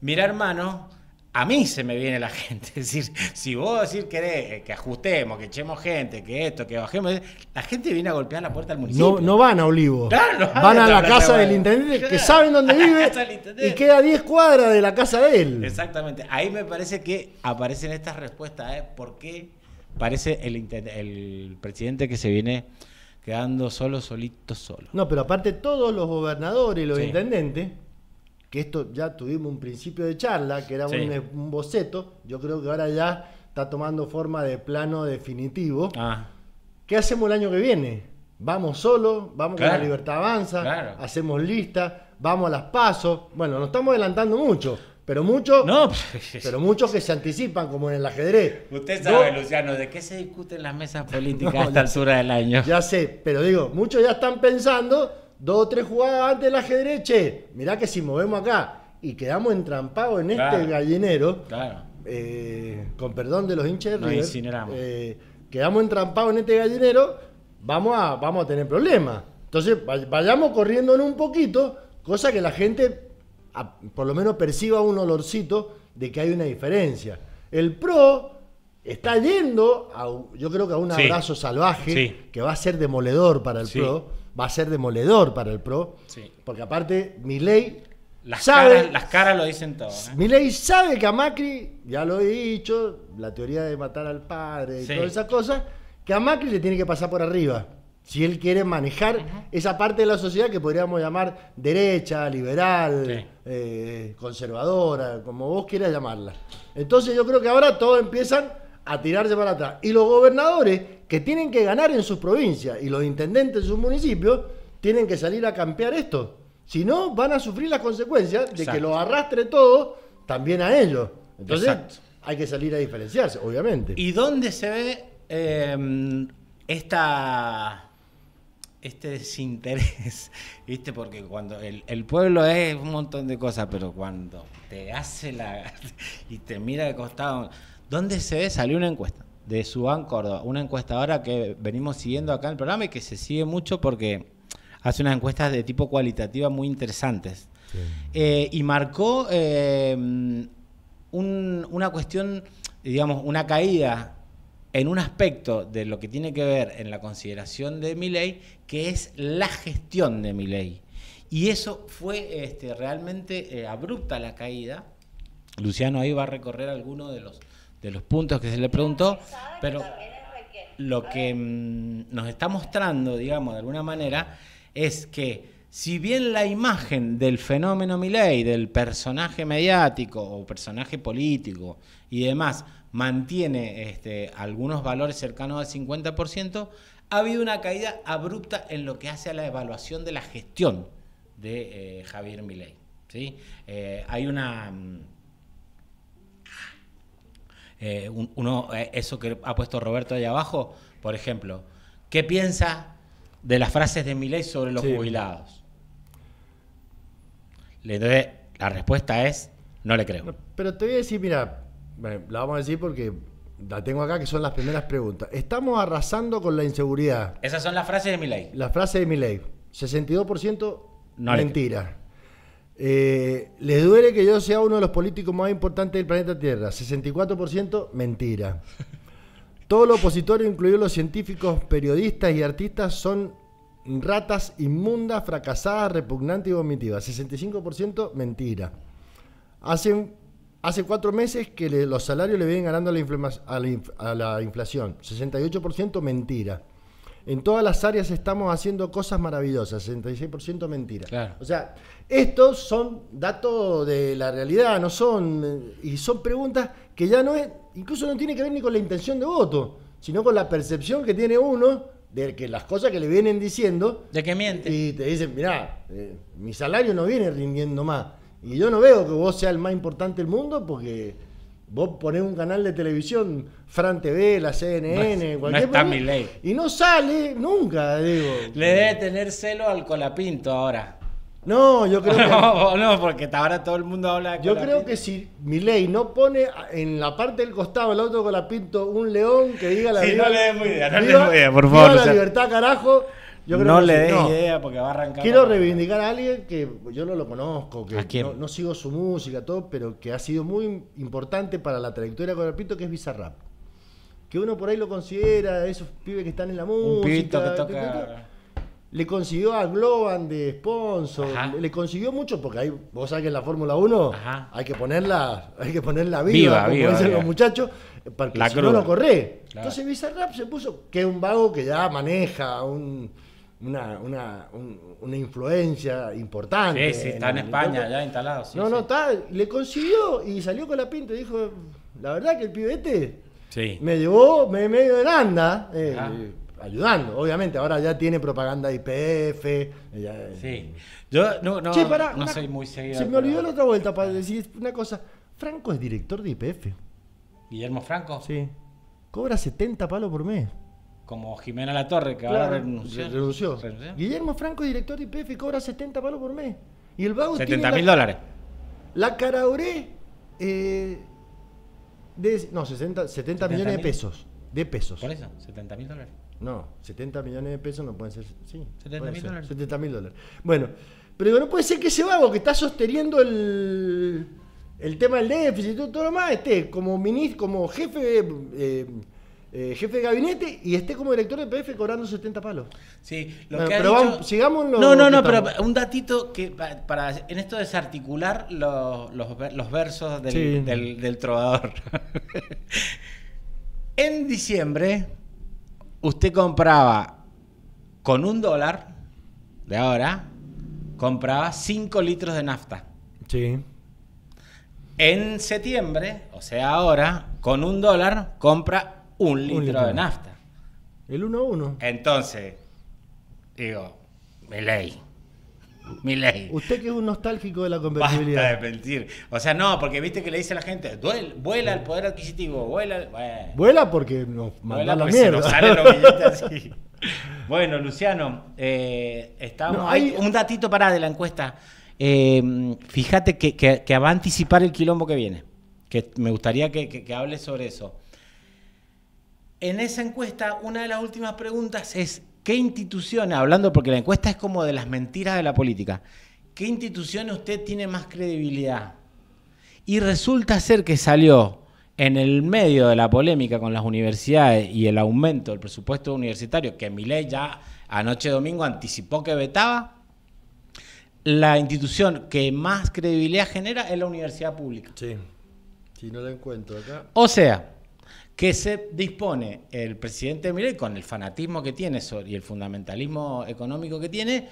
Mira, hermano, a mí se me viene la [laughs] gente. Es decir, si vos decir querés eh, que ajustemos, que echemos gente, que esto, que bajemos, eh, la gente viene a golpear la puerta del municipio. No, van a Olivo. van, a la [laughs] casa del intendente, que saben dónde vive y queda 10 cuadras de la casa de él. Exactamente. Ahí me parece que aparecen estas respuestas. porque ¿eh? ¿Por qué parece el, presidente que se viene quedando solo, solito, solo? No, pero aparte todos los gobernadores, y los intendentes que esto ya tuvimos un principio de charla, que era un, boceto, yo creo que ahora ya está tomando forma de plano definitivo. Ah. ¿Qué hacemos el año que viene? Vamos solo, vamos a con la libertad avanza, hacemos lista, vamos a las pasos. Bueno, nos estamos adelantando mucho, pero muchos no. [laughs] pero muchos que se anticipan, como en el ajedrez. Usted sabe, Luciano, ¿de qué se discuten las mesas políticas a esta altura del año? Ya sé, pero digo, muchos ya están pensando dos o tres jugadas antes del ajedrez, che, mirá que si movemos acá y quedamos entrampados en este gallinero, eh, con perdón de los hinchas eh, quedamos entrampados en este gallinero, vamos a, vamos a tener problemas. Entonces, vayamos corriendo en un poquito, cosa que la gente por lo menos perciba un olorcito de que hay una diferencia. El pro está yendo, a, yo creo que a un abrazo salvaje que va a ser demoledor para el pro va a ser demoledor para el PRO. Porque aparte, Milei las, sabe, las caras lo dicen todo. ¿eh? sabe que a Macri, ya lo he dicho, la teoría de matar al padre y todas esas cosas, que a Macri le tiene que pasar por arriba. Si él quiere manejar esa parte de la sociedad que podríamos llamar derecha, liberal, eh, conservadora, como vos quieras llamarla. Entonces yo creo que ahora todos empiezan a tirarse para atrás. Y los gobernadores que tienen que ganar en sus provincias y los intendentes en sus municipios tienen que salir a campear esto. Si no, van a sufrir las consecuencias de que lo arrastre todo también a ellos. Entonces, hay que salir a diferenciarse, obviamente. ¿Y dónde se ve em, esta este desinterés, [laughs] ¿viste? Porque cuando el, pueblo es un montón de cosas, pero cuando te hace la. [laughs] y te mira de costado donde se salió una encuesta de Subán Córdoba, una encuestadora que venimos siguiendo acá en el programa y que se sigue mucho porque hace unas encuestas de tipo cualitativa muy interesantes. Eh, y marcó eh, una cuestión, digamos, una caída en un aspecto de lo que tiene que ver en la consideración de mi ley, que es la gestión de mi ley. Y eso fue este, realmente eh, abrupta la caída. Luciano ahí va a recorrer alguno de los de los puntos que se le preguntó, pero lo que mm, nos está mostrando, digamos, de alguna manera, es que si bien la imagen del fenómeno Milei, del personaje mediático o personaje político y demás, mantiene este, algunos valores cercanos al 50%, ha habido una caída abrupta en lo que hace a la evaluación de la gestión de eh, Javier Milei. ¿sí? Eh, hay una mm, eh, uno, eh, eso que ha puesto Roberto ahí abajo, por ejemplo, ¿qué piensa de las frases de Miley sobre los jubilados? la respuesta es, no le creo. Pero te voy a decir, mira, la vamos a decir porque la tengo acá, que son las primeras preguntas. Estamos arrasando con la inseguridad. Esas son las frases de Miley Las frases de Milei. 62% no mentira. Le eh, ¿Les duele que yo sea uno de los políticos más importantes del planeta Tierra? 64% mentira. Todo lo opositores, incluidos los científicos, periodistas y artistas, son ratas inmundas, fracasadas, repugnantes y vomitivas. 65% mentira. hace cuatro meses que los salarios le vienen ganando la, a la inflación. 68% mentira. En todas las áreas estamos haciendo cosas maravillosas, 66% mentiras. O sea, estos son datos de la realidad, no son. Y son preguntas que ya no es. Incluso no tiene que ver ni con la intención de voto, sino con la percepción que tiene uno de que las cosas que le vienen diciendo. De que miente. Y te dicen, mirá, eh, mi salario no viene rindiendo más. Y yo no veo que vos seas el más importante del mundo porque Vos ponés un canal de televisión, Fran TV, la CNN, cualquier está mi ley. Y no sale nunca, digo. Le debe tener celo al Colapinto ahora. No, yo creo que. [laughs] no, no, porque ahora todo el mundo habla de Yo creo que si Mi ley no pone en la parte del costado el otro Colapinto un león que diga la sí, no le dé muy idea, no le dé muy idea, por favor. la libertad, carajo. Yo creo no le des idea porque va a arrancar. Quiero reivindicar a alguien que yo no lo conozco, que No, sigo su música, todo, pero que ha sido muy importante para la trayectoria con el Pito, que es Bizarrap. Que uno por ahí lo considera, esos pibes que están en la música. Un pito que toca... Le consiguió a Globan de sponsor, le consiguió mucho porque ahí, vos sabés que en la Fórmula 1 hay que ponerla, hay que ponerla viva, como dicen los muchachos, porque si no corre. Entonces Bizarrap se puso, que es un vago que ya maneja un una, una, influencia importante. Sí, sí, está en, España, ya instalado. no, no, le consiguió y salió con la pinta y dijo, la verdad que el pibete este sí. me llevó me, medio de anda eh, ayudando, obviamente, ahora ya tiene propaganda IPF. Eh, eh, sí, yo no, soy muy seguido. Se me olvidó la otra vuelta para decir una cosa, Franco es director de IPF. Guillermo Franco. Sí. Cobra 70 palos por mes como Jimena La Torre, que ahora renunció. Se renunció. Guillermo Franco, director de IPF, cobra 70 palos por mes. Y el vago 70 mil dólares. La Carauré, eh, de, no, 60, 70, millones de pesos. De pesos. Por eso, 70 mil dólares. No, 70 millones de pesos no pueden ser. Sí, 70 mil dólares. dólares. Bueno, pero digo, no puede ser que ese vago que está sosteniendo el, el tema del déficit y todo lo más esté como, ministro, como jefe. Eh, eh, jefe de gabinete y esté como director de PF cobrando 70 palos. Sí, lo que pero sigamos No, no, no, pero un datito que para, en esto desarticular los, los, versos del, del trovador. [laughs] en diciembre, usted compraba con un dólar de ahora, compraba 5 litros de nafta. Sí. En septiembre, o sea ahora, con un dólar compra un, litro, de nafta. El 1 a 1. Entonces, digo, me Mi ley Usted que es un nostálgico de la convertibilidad. Basta de mentir. O sea, no, porque viste que le dice a la gente, vuela el poder adquisitivo, vuela. Vuela porque nos manda la mierda. [laughs] bueno, Luciano, eh, estamos, hay... un datito para de la encuesta. Eh, fíjate que, que, va a anticipar el quilombo que viene. Que me gustaría que, que hables sobre eso. En esa encuesta, una de las últimas preguntas es, ¿qué institución, hablando porque la encuesta es como de las mentiras de la política, ¿qué institución usted tiene más credibilidad? Y resulta ser que salió en el medio de la polémica con las universidades y el aumento del presupuesto universitario, que Milei ya anoche domingo anticipó que vetaba, la institución que más credibilidad genera es la universidad pública. Sí, si no la encuentro acá. O sea, que se dispone el presidente Milei con el fanatismo que tiene y el fundamentalismo económico que tiene,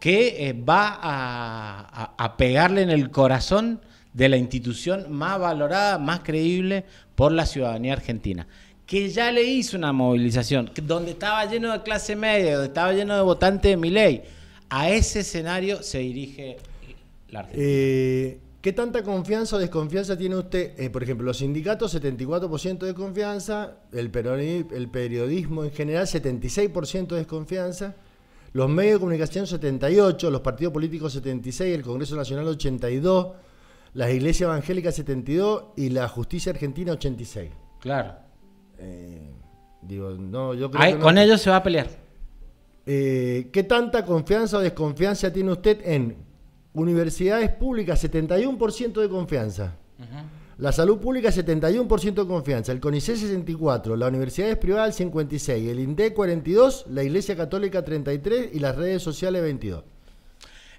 que eh, va a, pegarle en el corazón de la institución más valorada, más creíble por la ciudadanía argentina, que ya le hizo una movilización, donde estaba lleno de clase media, donde estaba lleno de votantes de Miley, A ese escenario se dirige la Argentina. Eh, ¿Qué tanta confianza o desconfianza tiene usted? Eh, por ejemplo, los sindicatos, 74% de confianza, el, periodismo en general, 76% de desconfianza, los medios de comunicación, 78%, los partidos políticos, 76%, el Congreso Nacional, 82%, las iglesias evangélicas, 72% y la justicia argentina, 86%. Claro. Eh, digo, no, yo creo que Con ellos se va a pelear. Eh, ¿Qué tanta confianza o desconfianza tiene usted en Universidades públicas, 71% de confianza. La salud pública, 71% de confianza. El CONICET, 64%. Las universidades privadas, 56%. El INDE, 42%. La Iglesia Católica, 33%. Y las redes sociales, 22%.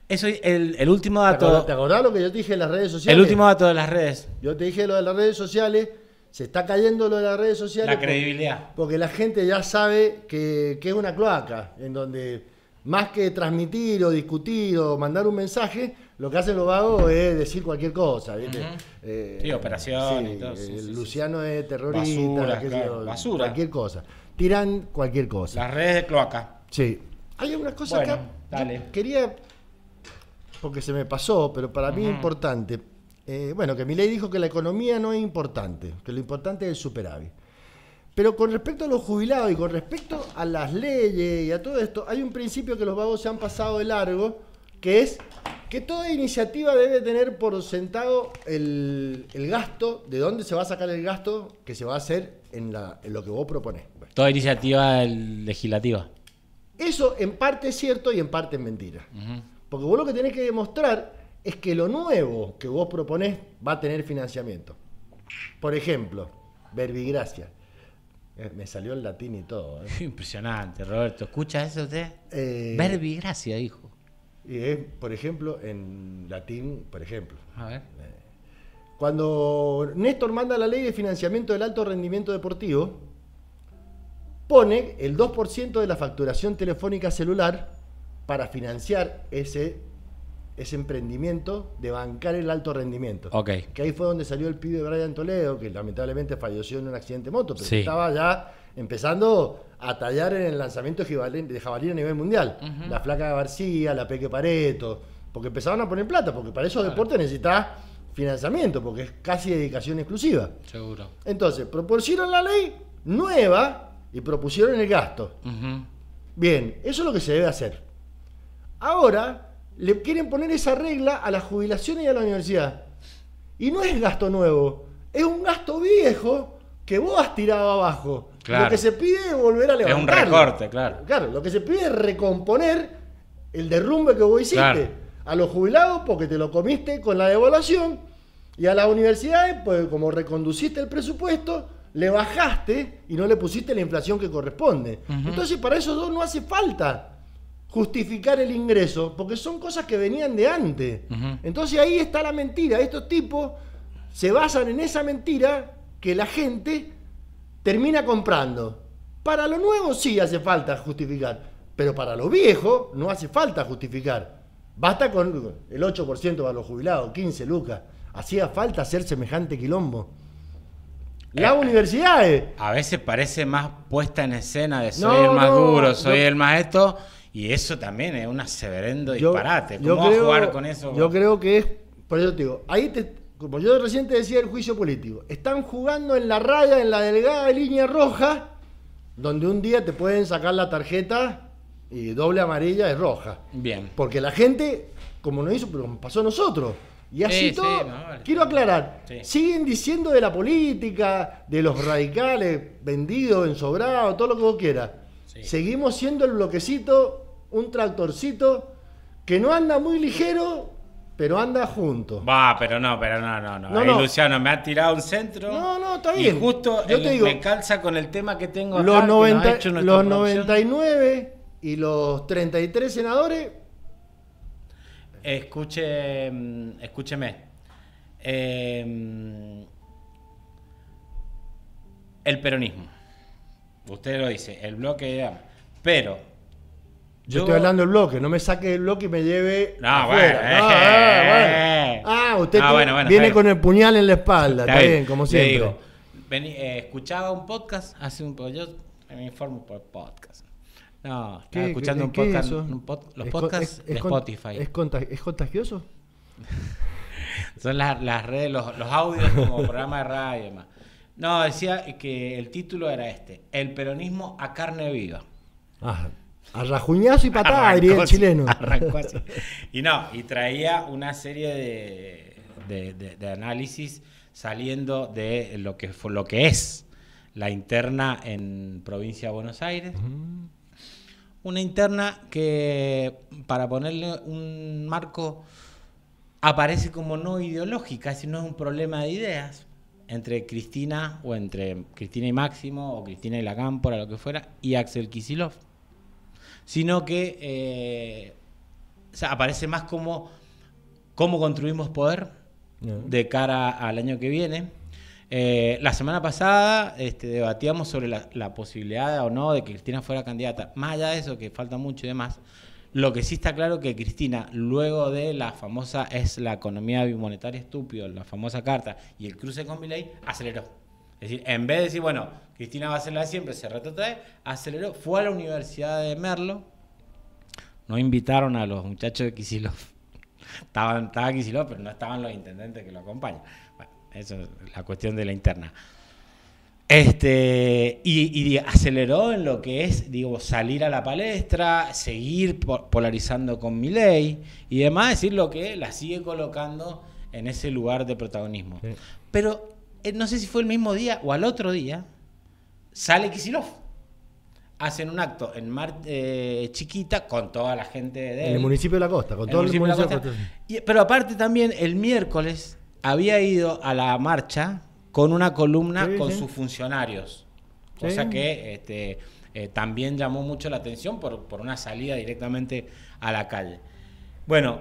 Eso, el, el último dato. ¿Te acordás, lo que yo te dije de las redes sociales? El último dato de las redes. Yo te dije lo de las redes sociales. Se está cayendo lo de las redes sociales. La credibilidad. Porque, la gente ya sabe que, que es una cloaca en donde más que transmitir o discutir o mandar un mensaje, lo que hacen los vagos es decir cualquier cosa, ¿viste? Eh, sí, operaciones y todo. Eh, Luciano es terrorista, basura, basura, cualquier cosa. Tiran cualquier cosa. Las redes de cloaca. Sí. Hay algunas cosas acá quería, porque se me pasó, pero para mí es importante. Eh, bueno, que mi ley dijo que la economía no es importante, que lo importante es el superávit. Pero con respecto a los jubilados y con respecto a las leyes y a todo esto, hay un principio que los vagos se han pasado de largo, que es que toda iniciativa debe tener por sentado el, gasto, de dónde se va a sacar el gasto que se va a hacer en, la, lo que vos proponés. Toda iniciativa legislativa. Eso en parte es cierto y en parte es mentira. Porque vos lo que tenés que demostrar es que lo nuevo que vos proponés va a tener financiamiento. Por ejemplo, verbigracia. Eh, me salió el latín y todo. ¿eh? [laughs] Impresionante, Roberto. ¿Escucha eso usted? Eh, Verbi, gracias, hijo. Y es, por ejemplo, en latín, por ejemplo. A ver. Eh, cuando Néstor manda la ley de financiamiento del alto rendimiento deportivo, pone el 2% de la facturación telefónica celular para financiar ese ese emprendimiento de bancar el alto rendimiento. Ok... Que ahí fue donde salió el pibe Brian Toledo, que lamentablemente falleció en un accidente de moto, pero estaba ya empezando a tallar en el lanzamiento de jabalí a nivel mundial. La flaca García, la Peque Pareto, porque empezaron a poner plata, porque para esos deportes necesitas financiamiento, porque es casi dedicación exclusiva. Seguro. Entonces, propusieron la ley nueva y propusieron el gasto. Bien, eso es lo que se debe hacer. Ahora, le quieren poner esa regla a la jubilación y a la universidad. Y no es gasto nuevo, es un gasto viejo que vos has tirado abajo. Lo que se pide es volver a levantar. Es un recorte, claro. Claro, lo que se pide es recomponer el derrumbe que vos hiciste. A los jubilados porque te lo comiste con la devaluación y a las universidades, pues como reconduciste el presupuesto, le bajaste y no le pusiste la inflación que corresponde. Entonces para esos dos no hace falta justificar el ingreso, porque son cosas que venían de antes. Entonces ahí está la mentira. Estos tipos se basan en esa mentira que la gente termina comprando. Para lo nuevo sí hace falta justificar, pero para lo viejo no hace falta justificar. Basta con el 8% para los jubilados, 15 lucas. Hacía falta hacer semejante quilombo. Las eh, universidades. A veces parece más puesta en escena de soy el más duro, soy el maestro y eso también es un severendo disparate. ¿Cómo yo jugar con eso? Yo creo que es, por eso te digo, ahí te, como yo recién te decía el juicio político, están jugando en la raya, en la delgada línea roja, donde un día te pueden sacar la tarjeta y doble amarilla es roja. Bien. Porque la gente, como nos hizo, pero pasó a nosotros. Y así todo, quiero aclarar, siguen diciendo de la política, de los radicales, vendidos, ensobrados, todo lo que vos quieras. Seguimos siendo el bloquecito un tractorcito que no anda muy ligero, pero anda junto. Va, pero no, pero no, no, no. Luciano me ha tirado un centro. No, no, está bien. Y justo Yo te digo, me calza con el tema que tengo los acá, Los 99 y los 33 senadores. Escuche, mm, escúcheme. Em, el peronismo. Usted lo dice, el bloque. Pero yo, estoy hablando del bloque, no me saque el bloque y me lleve. afuera. Eh, eh, eh. Ah, usted ah, viene con el puñal en la espalda, está, bien, como siempre. escuchaba un podcast hace un poco, yo me informo por podcast. No, estaba escuchando un podcast, los podcasts de Spotify. ¿Es, contagioso? [laughs] Son las, las redes, los, los, audios como programa de radio y demás. No, decía que el título era este: El peronismo a carne viva. Ajá. A rajuñazo y patada, diría el chileno. [laughs] Y no, y traía una serie de, análisis saliendo de lo que, lo que es la interna en provincia de Buenos Aires. Una interna que, para ponerle un marco, aparece como no ideológica, sino es un problema de ideas entre Cristina o entre Cristina y Máximo o Cristina y la Cámpora, lo que fuera, y Axel Kisilov sino que eh, aparece más como cómo construimos poder de cara al año que viene. Eh, la semana pasada este, debatíamos sobre la, posibilidad o no de que Cristina fuera candidata. Más allá de eso, que falta mucho y demás, lo que sí está claro que Cristina, luego de la famosa es la economía bimonetaria estúpido, la famosa carta y el cruce con Milei, aceleró. Es decir, en vez de decir, bueno, Cristina va a hacerla siempre, se retrotrae, aceleró, fue a la Universidad de Merlo. No invitaron a los muchachos de Kisilov. [laughs] Estaban, estaba Kisilov, pero no estaban los intendentes que lo acompañan. Bueno, eso es la cuestión de la interna. Este, y, aceleró en lo que es, digo, salir a la palestra, seguir polarizando con mi ley y demás, decir lo que la sigue colocando en ese lugar de protagonismo. Pero eh, no sé si fue el mismo día o al otro día, sale Kisilov. Hacen un acto en Mar eh, Chiquita con toda la gente de. En el municipio de la costa, con todo de la costa. pero aparte también el miércoles había ido a la marcha con una columna con sus funcionarios. Cosa sea que este, eh, también llamó mucho la atención por, por una salida directamente a la calle. Bueno,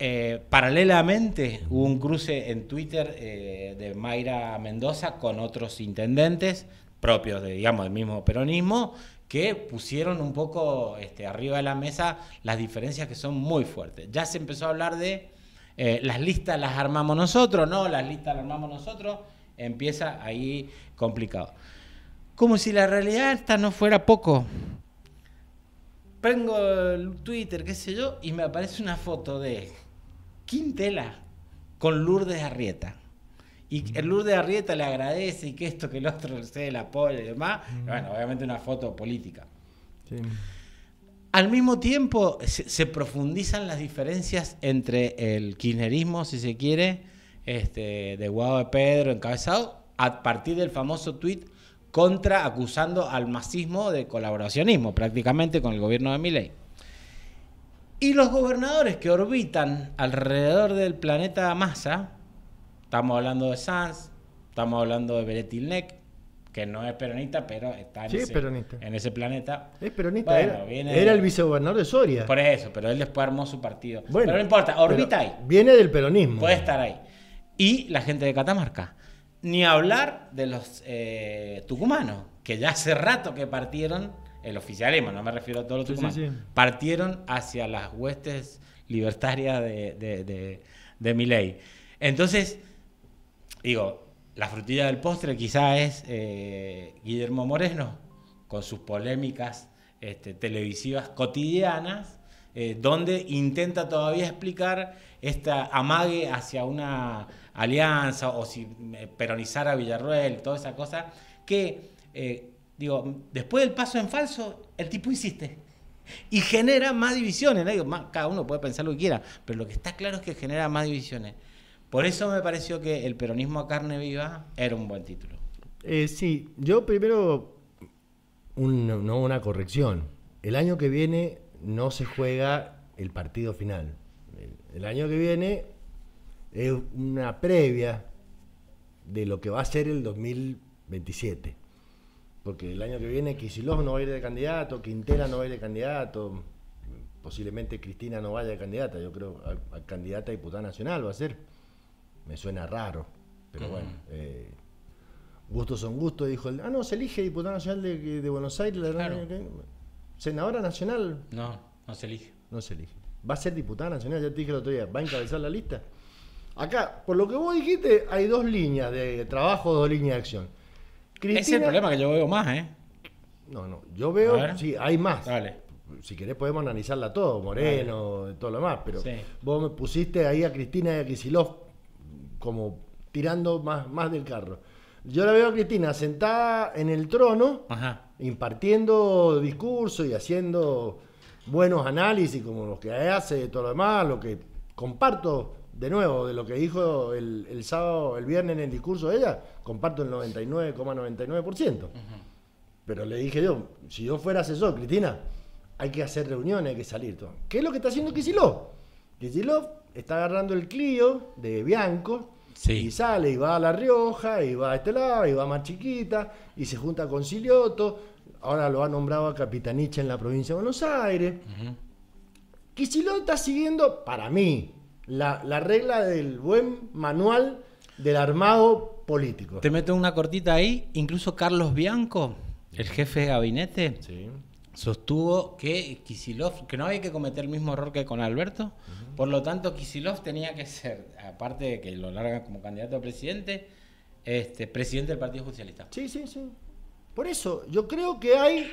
eh, paralelamente hubo un cruce en Twitter eh, de Mayra Mendoza con otros intendentes propios de, digamos, del mismo peronismo que pusieron un poco este, arriba de la mesa las diferencias que son muy fuertes. Ya se empezó a hablar de eh, las listas las armamos nosotros, no, las listas las armamos nosotros, empieza ahí complicado. Como si la realidad esta no fuera poco prengo el Twitter, qué sé yo, y me aparece una foto de Quintela con Lourdes Arrieta. Y el Lourdes Arrieta le agradece y que esto, que el otro, se el apoyo y demás. Bueno, obviamente una foto política. Al mismo tiempo se, profundizan las diferencias entre el kirchnerismo, si se quiere, este, de Guado de Pedro encabezado, a partir del famoso tuit contra acusando al masismo de colaboracionismo prácticamente con el gobierno de Milei. Y los gobernadores que orbitan alrededor del planeta masa, estamos hablando de Sanz, estamos hablando de Beretilnek, que no es peronista, pero está en, ese, planeta. Es peronista, era, el vicegobernador de Soria. Por eso, pero él después armó su partido. Bueno, pero no importa, orbita ahí. Viene del peronismo. Puede estar ahí. Y la gente de Catamarca. Ni hablar de los eh, tucumanos, que ya hace rato que partieron el oficialismo, no me refiero a todos los sí, partieron hacia las huestes libertarias de, de, de, Miley. Entonces, digo, la frutilla del postre quizá es eh, Guillermo Moreno, con sus polémicas este, televisivas cotidianas, eh, donde intenta todavía explicar esta amague hacia una alianza o si eh, peronizar a Villarruel, toda esa cosa, que... Digo, después del paso en falso, el tipo insiste. Y genera más divisiones. cada uno puede pensar lo que quiera, pero lo que está claro es que genera más divisiones. Por eso me pareció que el peronismo a carne viva era un buen título. Eh, sí, yo primero, no una corrección. El año que viene no se juega el partido final. el año que viene es una previa de lo que va a ser el 2027 porque el año que viene Kisilov no va a ir de candidato, Quintera no va a ir de candidato, posiblemente Cristina no vaya de candidata, yo creo a, candidata a diputada nacional va a ser. Me suena raro, pero bueno. Eh, gustos son gustos, dijo el. Ah, no, se elige diputada nacional de, Buenos Aires, Senadora nacional. No, no se elige. No se elige. Va a ser diputada nacional, ya te dije el otro día, va a encabezar la lista. Acá, por lo que vos dijiste, hay dos líneas de trabajo, dos líneas de acción es el problema que yo veo más, ¿eh? No, no. Yo veo, sí, hay más. Si querés podemos analizarla todo, Moreno, todo lo demás, pero vos me pusiste ahí a Cristina y a Kicillof como tirando más, más del carro. Yo la veo a Cristina sentada en el trono, impartiendo discursos y haciendo buenos análisis como los que hace, todo lo demás, lo que comparto de nuevo, de lo que dijo el, sábado, el viernes en el discurso de ella, comparto el 99,99%. Pero le dije yo, si yo fuera asesor, Cristina, hay que hacer reuniones, hay que salir todo. ¿Qué es lo que está haciendo Kisilov? Kisilov está agarrando el Clio de Bianco y sale y va a La Rioja, y va a este lado, y va más chiquita, y se junta con Silioto. Ahora lo ha nombrado a en la provincia de Buenos Aires. Uh está siguiendo, para mí, la, regla del buen manual del armado político. Te meto una cortita ahí, incluso Carlos Bianco, el jefe de gabinete, sostuvo que Kisilov, que no había que cometer el mismo error que con Alberto, por lo tanto Kisilov tenía que ser, aparte de que lo larga como candidato a presidente, este, presidente del Partido Socialista. Sí, sí, sí. Por eso, yo creo que hay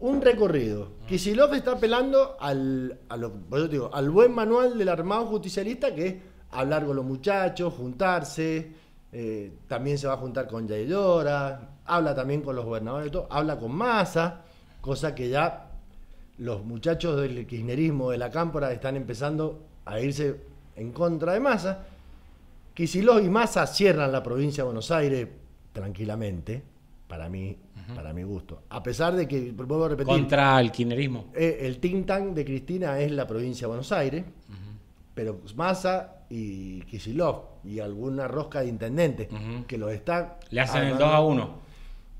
un recorrido. Kisilov está apelando al, a al buen manual del armado justicialista que es hablar con los muchachos, juntarse, eh, también se va a juntar con Yaidora, habla también con los gobernadores, todo, habla con Massa, cosa que ya los muchachos del kirchnerismo de la cámpora están empezando a irse en contra de Massa. Kisilov y Massa cierran la provincia de Buenos Aires tranquilamente para mí, para mi gusto. A pesar de que, vuelvo a repetir. Contra el kirchnerismo. Eh, el think tank de Cristina es la provincia de Buenos Aires, pero Massa y Kisilov y alguna rosca de intendentes que los están... Le hacen el 2 a 1.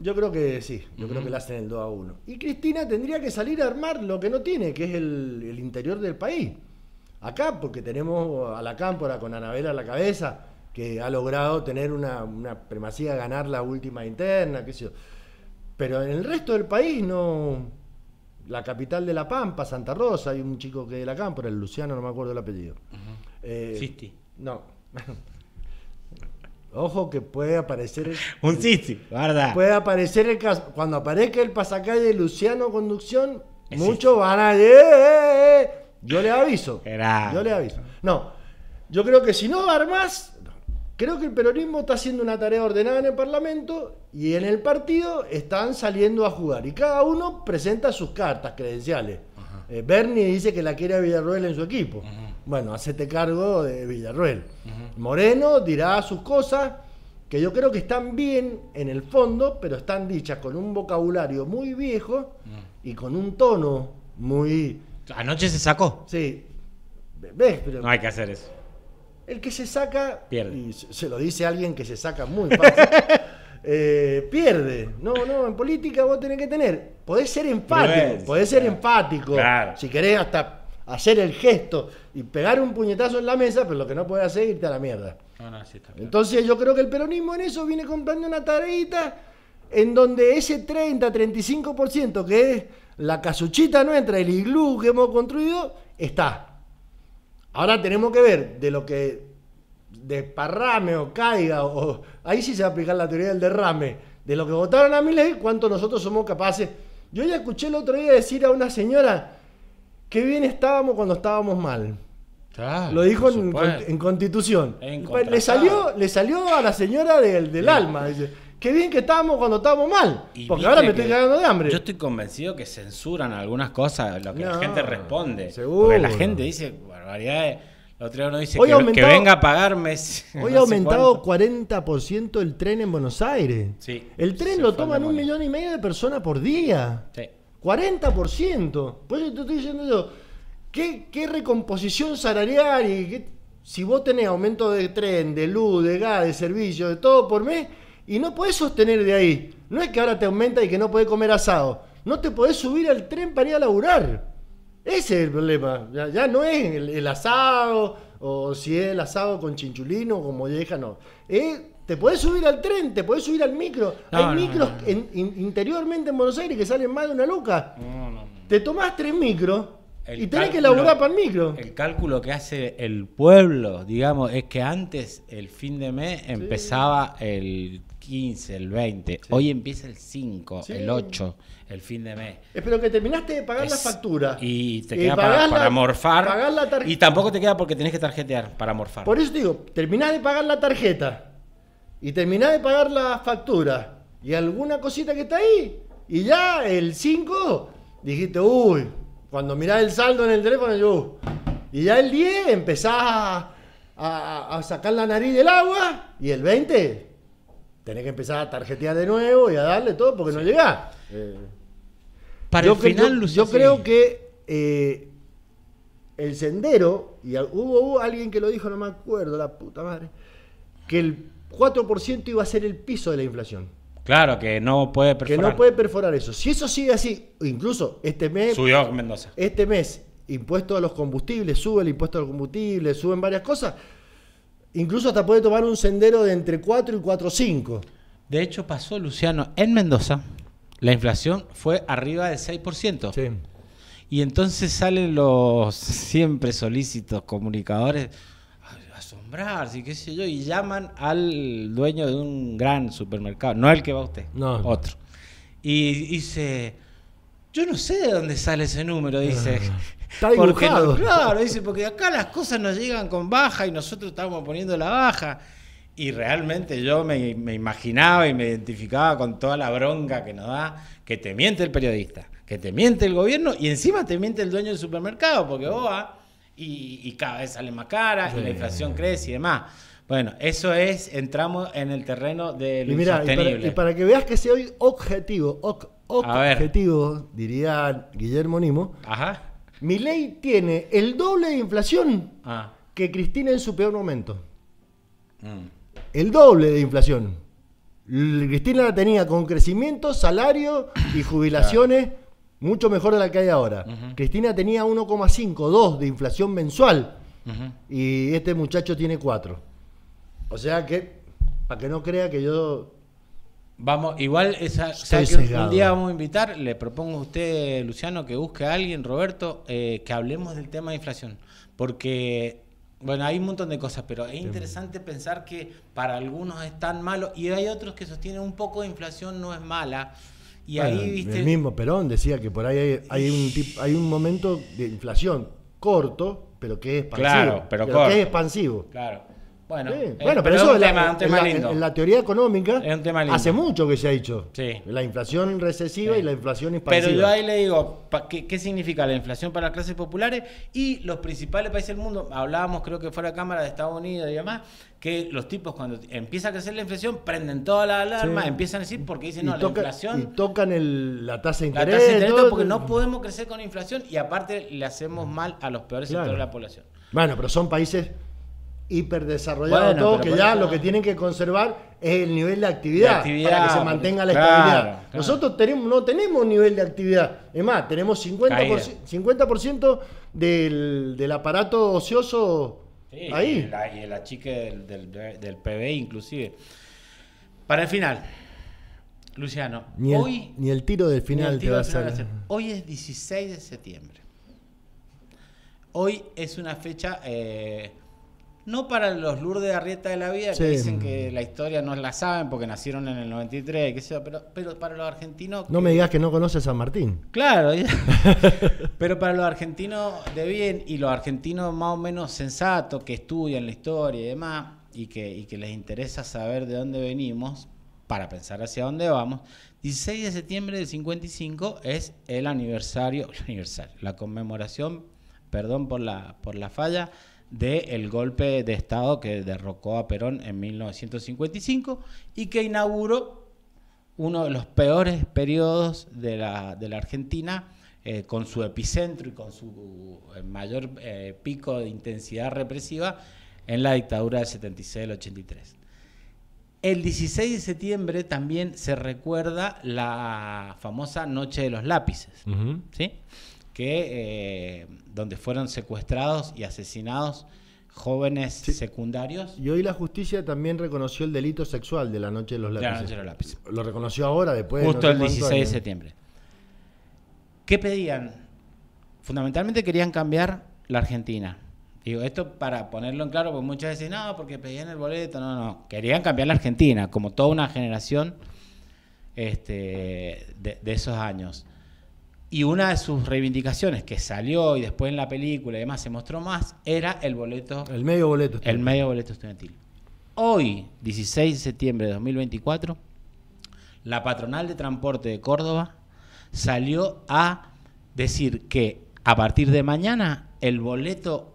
Yo creo que sí, yo creo que le hacen el 2 a 1. Y Cristina tendría que salir a armar lo que no tiene, que es el, interior del país. Acá, porque tenemos a la cámpora con Anabela a la cabeza, que ha logrado tener una, una primacía, ganar la última interna, qué sé yo. Pero en el resto del país no. La capital de La Pampa, Santa Rosa, hay un chico que de La Cámpora, el Luciano, no me acuerdo el apellido. Eh, Sisti. No. [laughs] Ojo que puede aparecer. [laughs] un Sisti, guarda. Puede aparecer el caso. Cuando aparezca el pasacalle Luciano Conducción, muchos van a. Eh, eh, yo le aviso. Yo le aviso. No. Yo creo que si no armas Creo que el peronismo está haciendo una tarea ordenada en el Parlamento y en el partido están saliendo a jugar. Y cada uno presenta sus cartas credenciales. Eh, Bernie dice que la quiere a Villarruel en su equipo. Bueno, hacete cargo de Villarruel. Moreno dirá sus cosas, que yo creo que están bien en el fondo, pero están dichas con un vocabulario muy viejo mm. y con un tono muy... Anoche se sacó. Sí. ¿Ves? Pero... No hay que hacer eso. El que se saca, y se lo dice alguien que se saca muy fácil, [laughs] eh, pierde. No, no, en política vos tenés que tener. Podés ser enfático, podés ser empático, Si querés hasta hacer el gesto y pegar un puñetazo en la mesa, pero lo que no podés hacer es irte a la mierda. Entonces yo creo que el peronismo en eso viene comprando una tareita en donde ese 30-35% que es la casuchita nuestra, el iglú que hemos construido, está. Ahora tenemos que ver de lo que desparrame o caiga, o, ahí sí se va a aplicar la teoría del derrame, de lo que votaron a miles cuánto nosotros somos capaces. Yo ya escuché el otro día decir a una señora qué bien estábamos cuando estábamos mal. lo dijo en, Constitución. le, salió, le salió a la señora del, alma. Dice, qué bien que estábamos cuando estábamos mal. porque ahora me estoy cagando de hambre. Yo estoy convencido que censuran algunas cosas, lo que la gente responde. Seguro. la gente dice, la hoy que, que, venga a pagarme. [laughs] Hoy ha aumentado 40% el tren en Buenos Aires. Sí, el tren lo toman un millón y medio de personas por día. Sí. 40%. Pues te estoy diciendo yo, ¿qué, recomposición salarial y si vos tenés aumento de tren, de luz, de gas, de servicio, de todo por mes, y no podés sostener de ahí? No es que ahora te aumenta y que no podés comer asado. No te podés subir al tren para ir a laburar. Ese es el problema. Ya, ya no es el, asado, o si es el asado con chinchulino, con molleja, no. Te puedes subir al tren, te puedes subir al micro. Hay micros en, interiormente en Buenos Aires que salen más de una luca. Te tomás tres micros y tenés que laburar para el micro. El cálculo que hace el pueblo, digamos, es que antes el fin de mes empezaba el 15, el 20. Hoy empieza el 5, el 8 el fin de mes. Espero eh, que terminaste de pagar la factura. Y te eh, queda para, morfar. Pagar la y tampoco te queda porque tenés que tarjetear para morfar. Por eso digo, terminás de pagar la tarjeta y terminás de pagar la factura y alguna cosita que está ahí. Y ya el 5 dijiste, uy, cuando mirás el saldo en el teléfono, yo. Y ya el 10 empezás a, sacar la nariz del agua y el 20 tenés que empezar a tarjetear de nuevo y a darle todo porque no llega. Eh. Para yo el creo, final, yo creo que eh, el sendero, y hubo, alguien que lo dijo, no me acuerdo, la puta madre, que el 4% iba a ser el piso de la inflación. Claro, que no puede perforar. Que no puede perforar eso. Si eso sigue así, incluso este mes. Subió Mendoza. Este mes, impuesto a los combustibles, sube el impuesto a los combustibles, suben varias cosas. Incluso hasta puede tomar un sendero de entre 4 y 4,5. De hecho, pasó Luciano en Mendoza la inflación fue arriba del 6%. Sí. Y entonces salen los siempre solícitos comunicadores a asombrarse, qué sé yo, y llaman al dueño de un gran supermercado, no el que va usted, otro. Y dice, yo no sé de dónde sale ese número, dice. Ah, [laughs] está dibujado. claro, dice, porque acá las cosas nos llegan con baja y nosotros estamos poniendo la baja. Y realmente yo me, imaginaba y me identificaba con toda la bronca que nos da, que te miente el periodista, que te miente el gobierno y encima te miente el dueño del supermercado, porque vos y, cada vez sale más cara y la inflación crece y demás. Bueno, eso es, entramos en el terreno de y Y para, que veas que soy objetivo, objetivo, diría Guillermo Nimo, Ajá. mi ley tiene el doble de inflación ah. que Cristina en su peor momento. Mm el doble de inflación. Cristina la tenía con crecimiento, salario y jubilaciones mucho mejor de la que hay ahora. Cristina tenía 1,5, 2 de inflación mensual y este muchacho tiene 4. O sea que, para que no crea que yo Vamos, igual esa, un día vamos a invitar, le propongo a usted, Luciano, que busque a alguien, Roberto, eh, que hablemos del tema de inflación. Porque bueno, hay un montón de cosas, pero es interesante pensar que para algunos es tan malo y hay otros que sostienen un poco de inflación no es mala. Y ahí, ¿viste? El mismo Perón decía que por ahí hay, un, hay un momento de inflación corto, pero que es expansivo. Claro, pero, corto. que es expansivo. Claro. Eh, bueno, pero, eso es un tema, lindo. en, la, teoría económica hace mucho que se ha dicho. Sí. La inflación recesiva y la inflación expansiva. Pero yo ahí le digo, qué, significa la inflación para las clases populares? Y los principales países del mundo, hablábamos creo que fuera la cámara de Estados Unidos y demás, que los tipos cuando empieza a crecer la inflación prenden toda la alarma, empiezan a decir porque dicen no, la inflación... Y tocan la tasa de interés. La tasa de interés porque no podemos crecer con inflación y aparte le hacemos mal a los peores sectores de la población. Bueno, pero son países hiperdesarrollado todo, que ya lo que tienen que conservar es el nivel de actividad, para que se mantenga la estabilidad. Nosotros no tenemos nivel de actividad, es más, tenemos 50%, del, aparato ocioso ahí. Y el, achique del, PBI inclusive. Para el final, Luciano, ni hoy... Ni el tiro del final te va a salir. Hoy es 16 de septiembre. Hoy es una fecha... Eh, no para los Lourdes de Arrieta de la vida, que dicen que la historia no la saben porque nacieron en el 93, qué sé pero, pero para los argentinos... No me digas que no conoces San Martín. Claro, [laughs] pero para los argentinos de bien y los argentinos más o menos sensatos que estudian la historia y demás, y que, que les interesa saber de dónde venimos, para pensar hacia dónde vamos, 16 de septiembre del 55 es el aniversario, el la conmemoración, perdón por la, por la falla, del golpe de Estado que derrocó a Perón en 1955 y que inauguró uno de los peores periodos de la, Argentina, eh, con su epicentro y con su eh, mayor eh, pico de intensidad represiva en la dictadura del 76 al 83. El 16 de septiembre también se recuerda la famosa Noche de los Lápices. ¿sí? que eh, donde fueron secuestrados y asesinados jóvenes secundarios. Y hoy la justicia también reconoció el delito sexual de la noche de los lápices. Lo reconoció ahora, después. Justo el 16 de septiembre. ¿Qué pedían? Fundamentalmente querían cambiar la Argentina. Digo, esto para ponerlo en claro, porque muchas veces, no, porque pedían el boleto, no, no. Querían cambiar la Argentina, como toda una generación este, de esos años. Y una de sus reivindicaciones que salió y después en la película y demás se mostró más era el boleto. El medio boleto. Estudiantil. El medio boleto estudiantil. Hoy, 16 de septiembre de 2024, la patronal de transporte de Córdoba salió a decir que a partir de mañana el boleto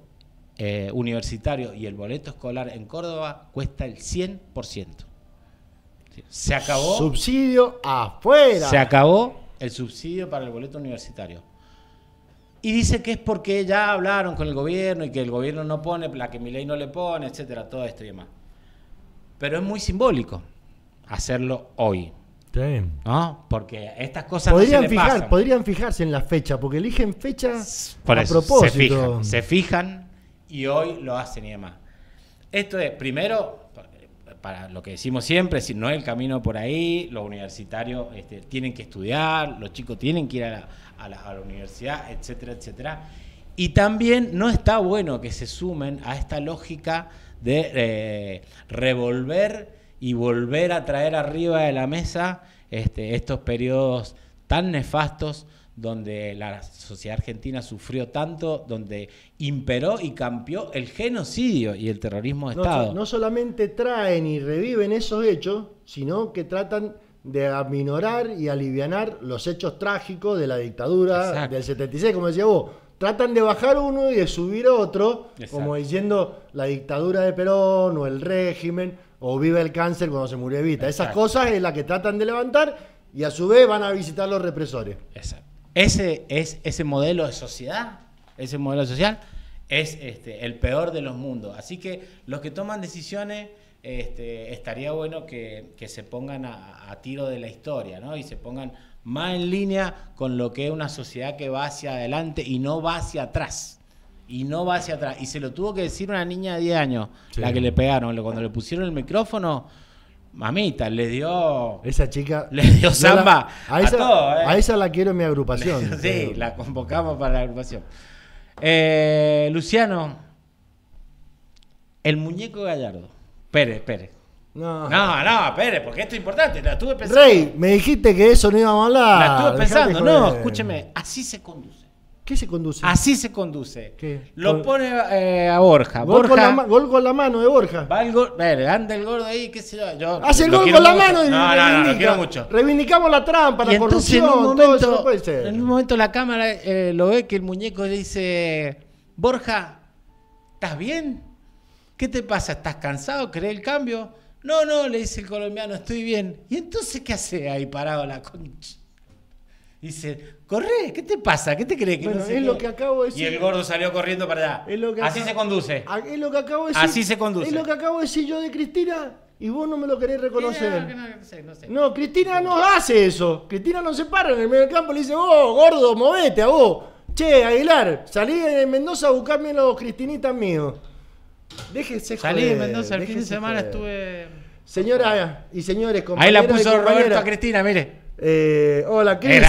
eh, universitario y el boleto escolar en Córdoba cuesta el 100%. Se acabó. Subsidio afuera. Se acabó el subsidio para el boleto universitario. Y dice que es porque ya hablaron con el gobierno y que el gobierno no pone, la que mi ley no le pone, etcétera, todo esto y demás. Pero es muy simbólico hacerlo hoy. Sí. Porque estas cosas podrían se Podrían fijarse en la fecha, porque eligen fechas a propósito. Se fijan, se fijan y hoy lo hacen y demás. Esto es, primero, para lo que decimos siempre, si no es el camino por ahí, los universitarios este, tienen que estudiar, los chicos tienen que ir a la, universidad, etcétera, etcétera. Y también no está bueno que se sumen a esta lógica de eh, revolver y volver a traer arriba de la mesa este, estos periodos tan nefastos donde la sociedad argentina sufrió tanto, donde imperó y cambió el genocidio y el terrorismo de Estado. No solamente traen y reviven esos hechos, sino que tratan de aminorar y alivianar los hechos trágicos de la dictadura del 76, como decía vos. Tratan de bajar uno y de subir otro, como diciendo la dictadura de Perón o el régimen o vive el cáncer cuando se murió Evita. Esas cosas es la que tratan de levantar y a su vez van a visitar los represores. Exacto. Ese, es, ese modelo de sociedad, ese modelo social, es este, el peor de los mundos. Así que los que toman decisiones, este, estaría bueno que, se pongan a, tiro de la historia, ¿no? Y se pongan más en línea con lo que es una sociedad que va hacia adelante y no va hacia atrás. Y no va hacia atrás. Y se lo tuvo que decir una niña de 10 años, la que le pegaron, cuando le pusieron el micrófono Mamita, le dio. Esa chica. [laughs] Le dio samba. a, esa, eh. a, esa, la quiero en mi agrupación. [laughs] sí, la convocamos para la agrupación. Eh, Luciano, el muñeco Gallardo. Pérez, Pérez. No, no, no, Pérez, porque esto es importante. La estuve pensando. Rey, me dijiste que eso no íbamos a hablar. La estuve pensando, no, escúcheme, así se conduce. ¿Qué se conduce? Así se conduce. Lo pone eh, a Borja. Gol, con la, mano de Borja. Va el eh, anda el gordo ahí, qué sé yo. Hace el gol con la mano y no, no, no, quiero Reivindicamos la trampa, la en un momento, todo En un momento la cámara eh, lo ve que el muñeco le dice, Borja, ¿estás bien? ¿Qué te pasa? ¿Estás cansado? ¿Querés el cambio? No, no, le dice el colombiano, estoy bien. ¿Y entonces qué hace ahí parado la concha? Dice, Corre, ¿qué te pasa? ¿Qué te crees? Que es lo que acabo de decir. Y el gordo salió corriendo para allá. Así se conduce. lo que Así se conduce. Es lo que acabo de decir yo de Cristina. Y vos no me lo querés reconocer. No, Cristina no hace eso. Cristina no se para en el medio del campo y le dice, vos, oh, gordo, movete a vos. Che, Aguilar, salí de Mendoza a buscarme los cristinitas míos. Déjese joder. Salí de Mendoza, el fin de semana estuve... Señora y señores, compañeros Ahí la puso Roberto a Cristina, mire. Eh, hola, Cris.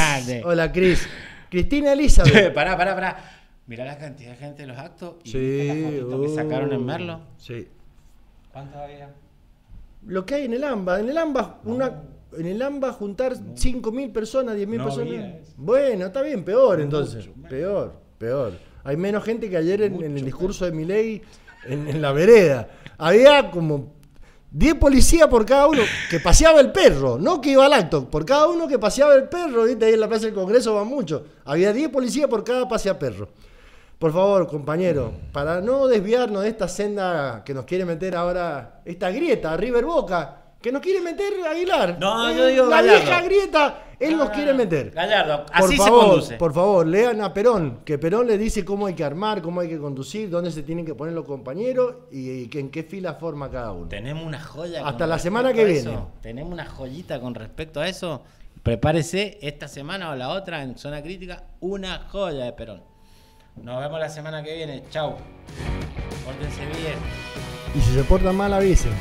Hola, Cris. [laughs] Cristina Elizabeth. pará, pará, pará. Mirá la cantidad de gente de los actos y que uh. sacaron en Merlo. Sí. ¿Cuántos había? Lo que hay en el AMBA. En el AMBA, una, en el AMBA juntar 5.000 personas, 10.000 personas. Bueno, está bien, peor entonces. peor, peor. Hay menos gente que ayer en, el discurso de Milei ley en la vereda. Había como 10 policías por cada uno que paseaba el perro, no que iba al acto, por cada uno que paseaba el perro, ¿viste? ahí en la Plaza del Congreso va mucho. Había 10 policías por cada pasea perro. Por favor, compañero, para no desviarnos de esta senda que nos quiere meter ahora, esta grieta, River Boca, que nos quiere meter Aguilar. No, yo eh, digo La Gallardo. vieja grieta, él nos ah, quiere meter. Gallardo, así por favor, se conduce. Por favor, lean a Perón, que Perón le dice cómo hay que armar, cómo hay que conducir, dónde se tienen que poner los compañeros y, en qué fila forma cada uno. Tenemos una joya. Hasta la semana que viene. Tenemos una joyita con respecto a eso. Prepárese esta semana o la otra en Zona Crítica, una joya de Perón. Nos vemos la semana que viene. Chau. Pórtense bien. Y si se portan mal, avisen.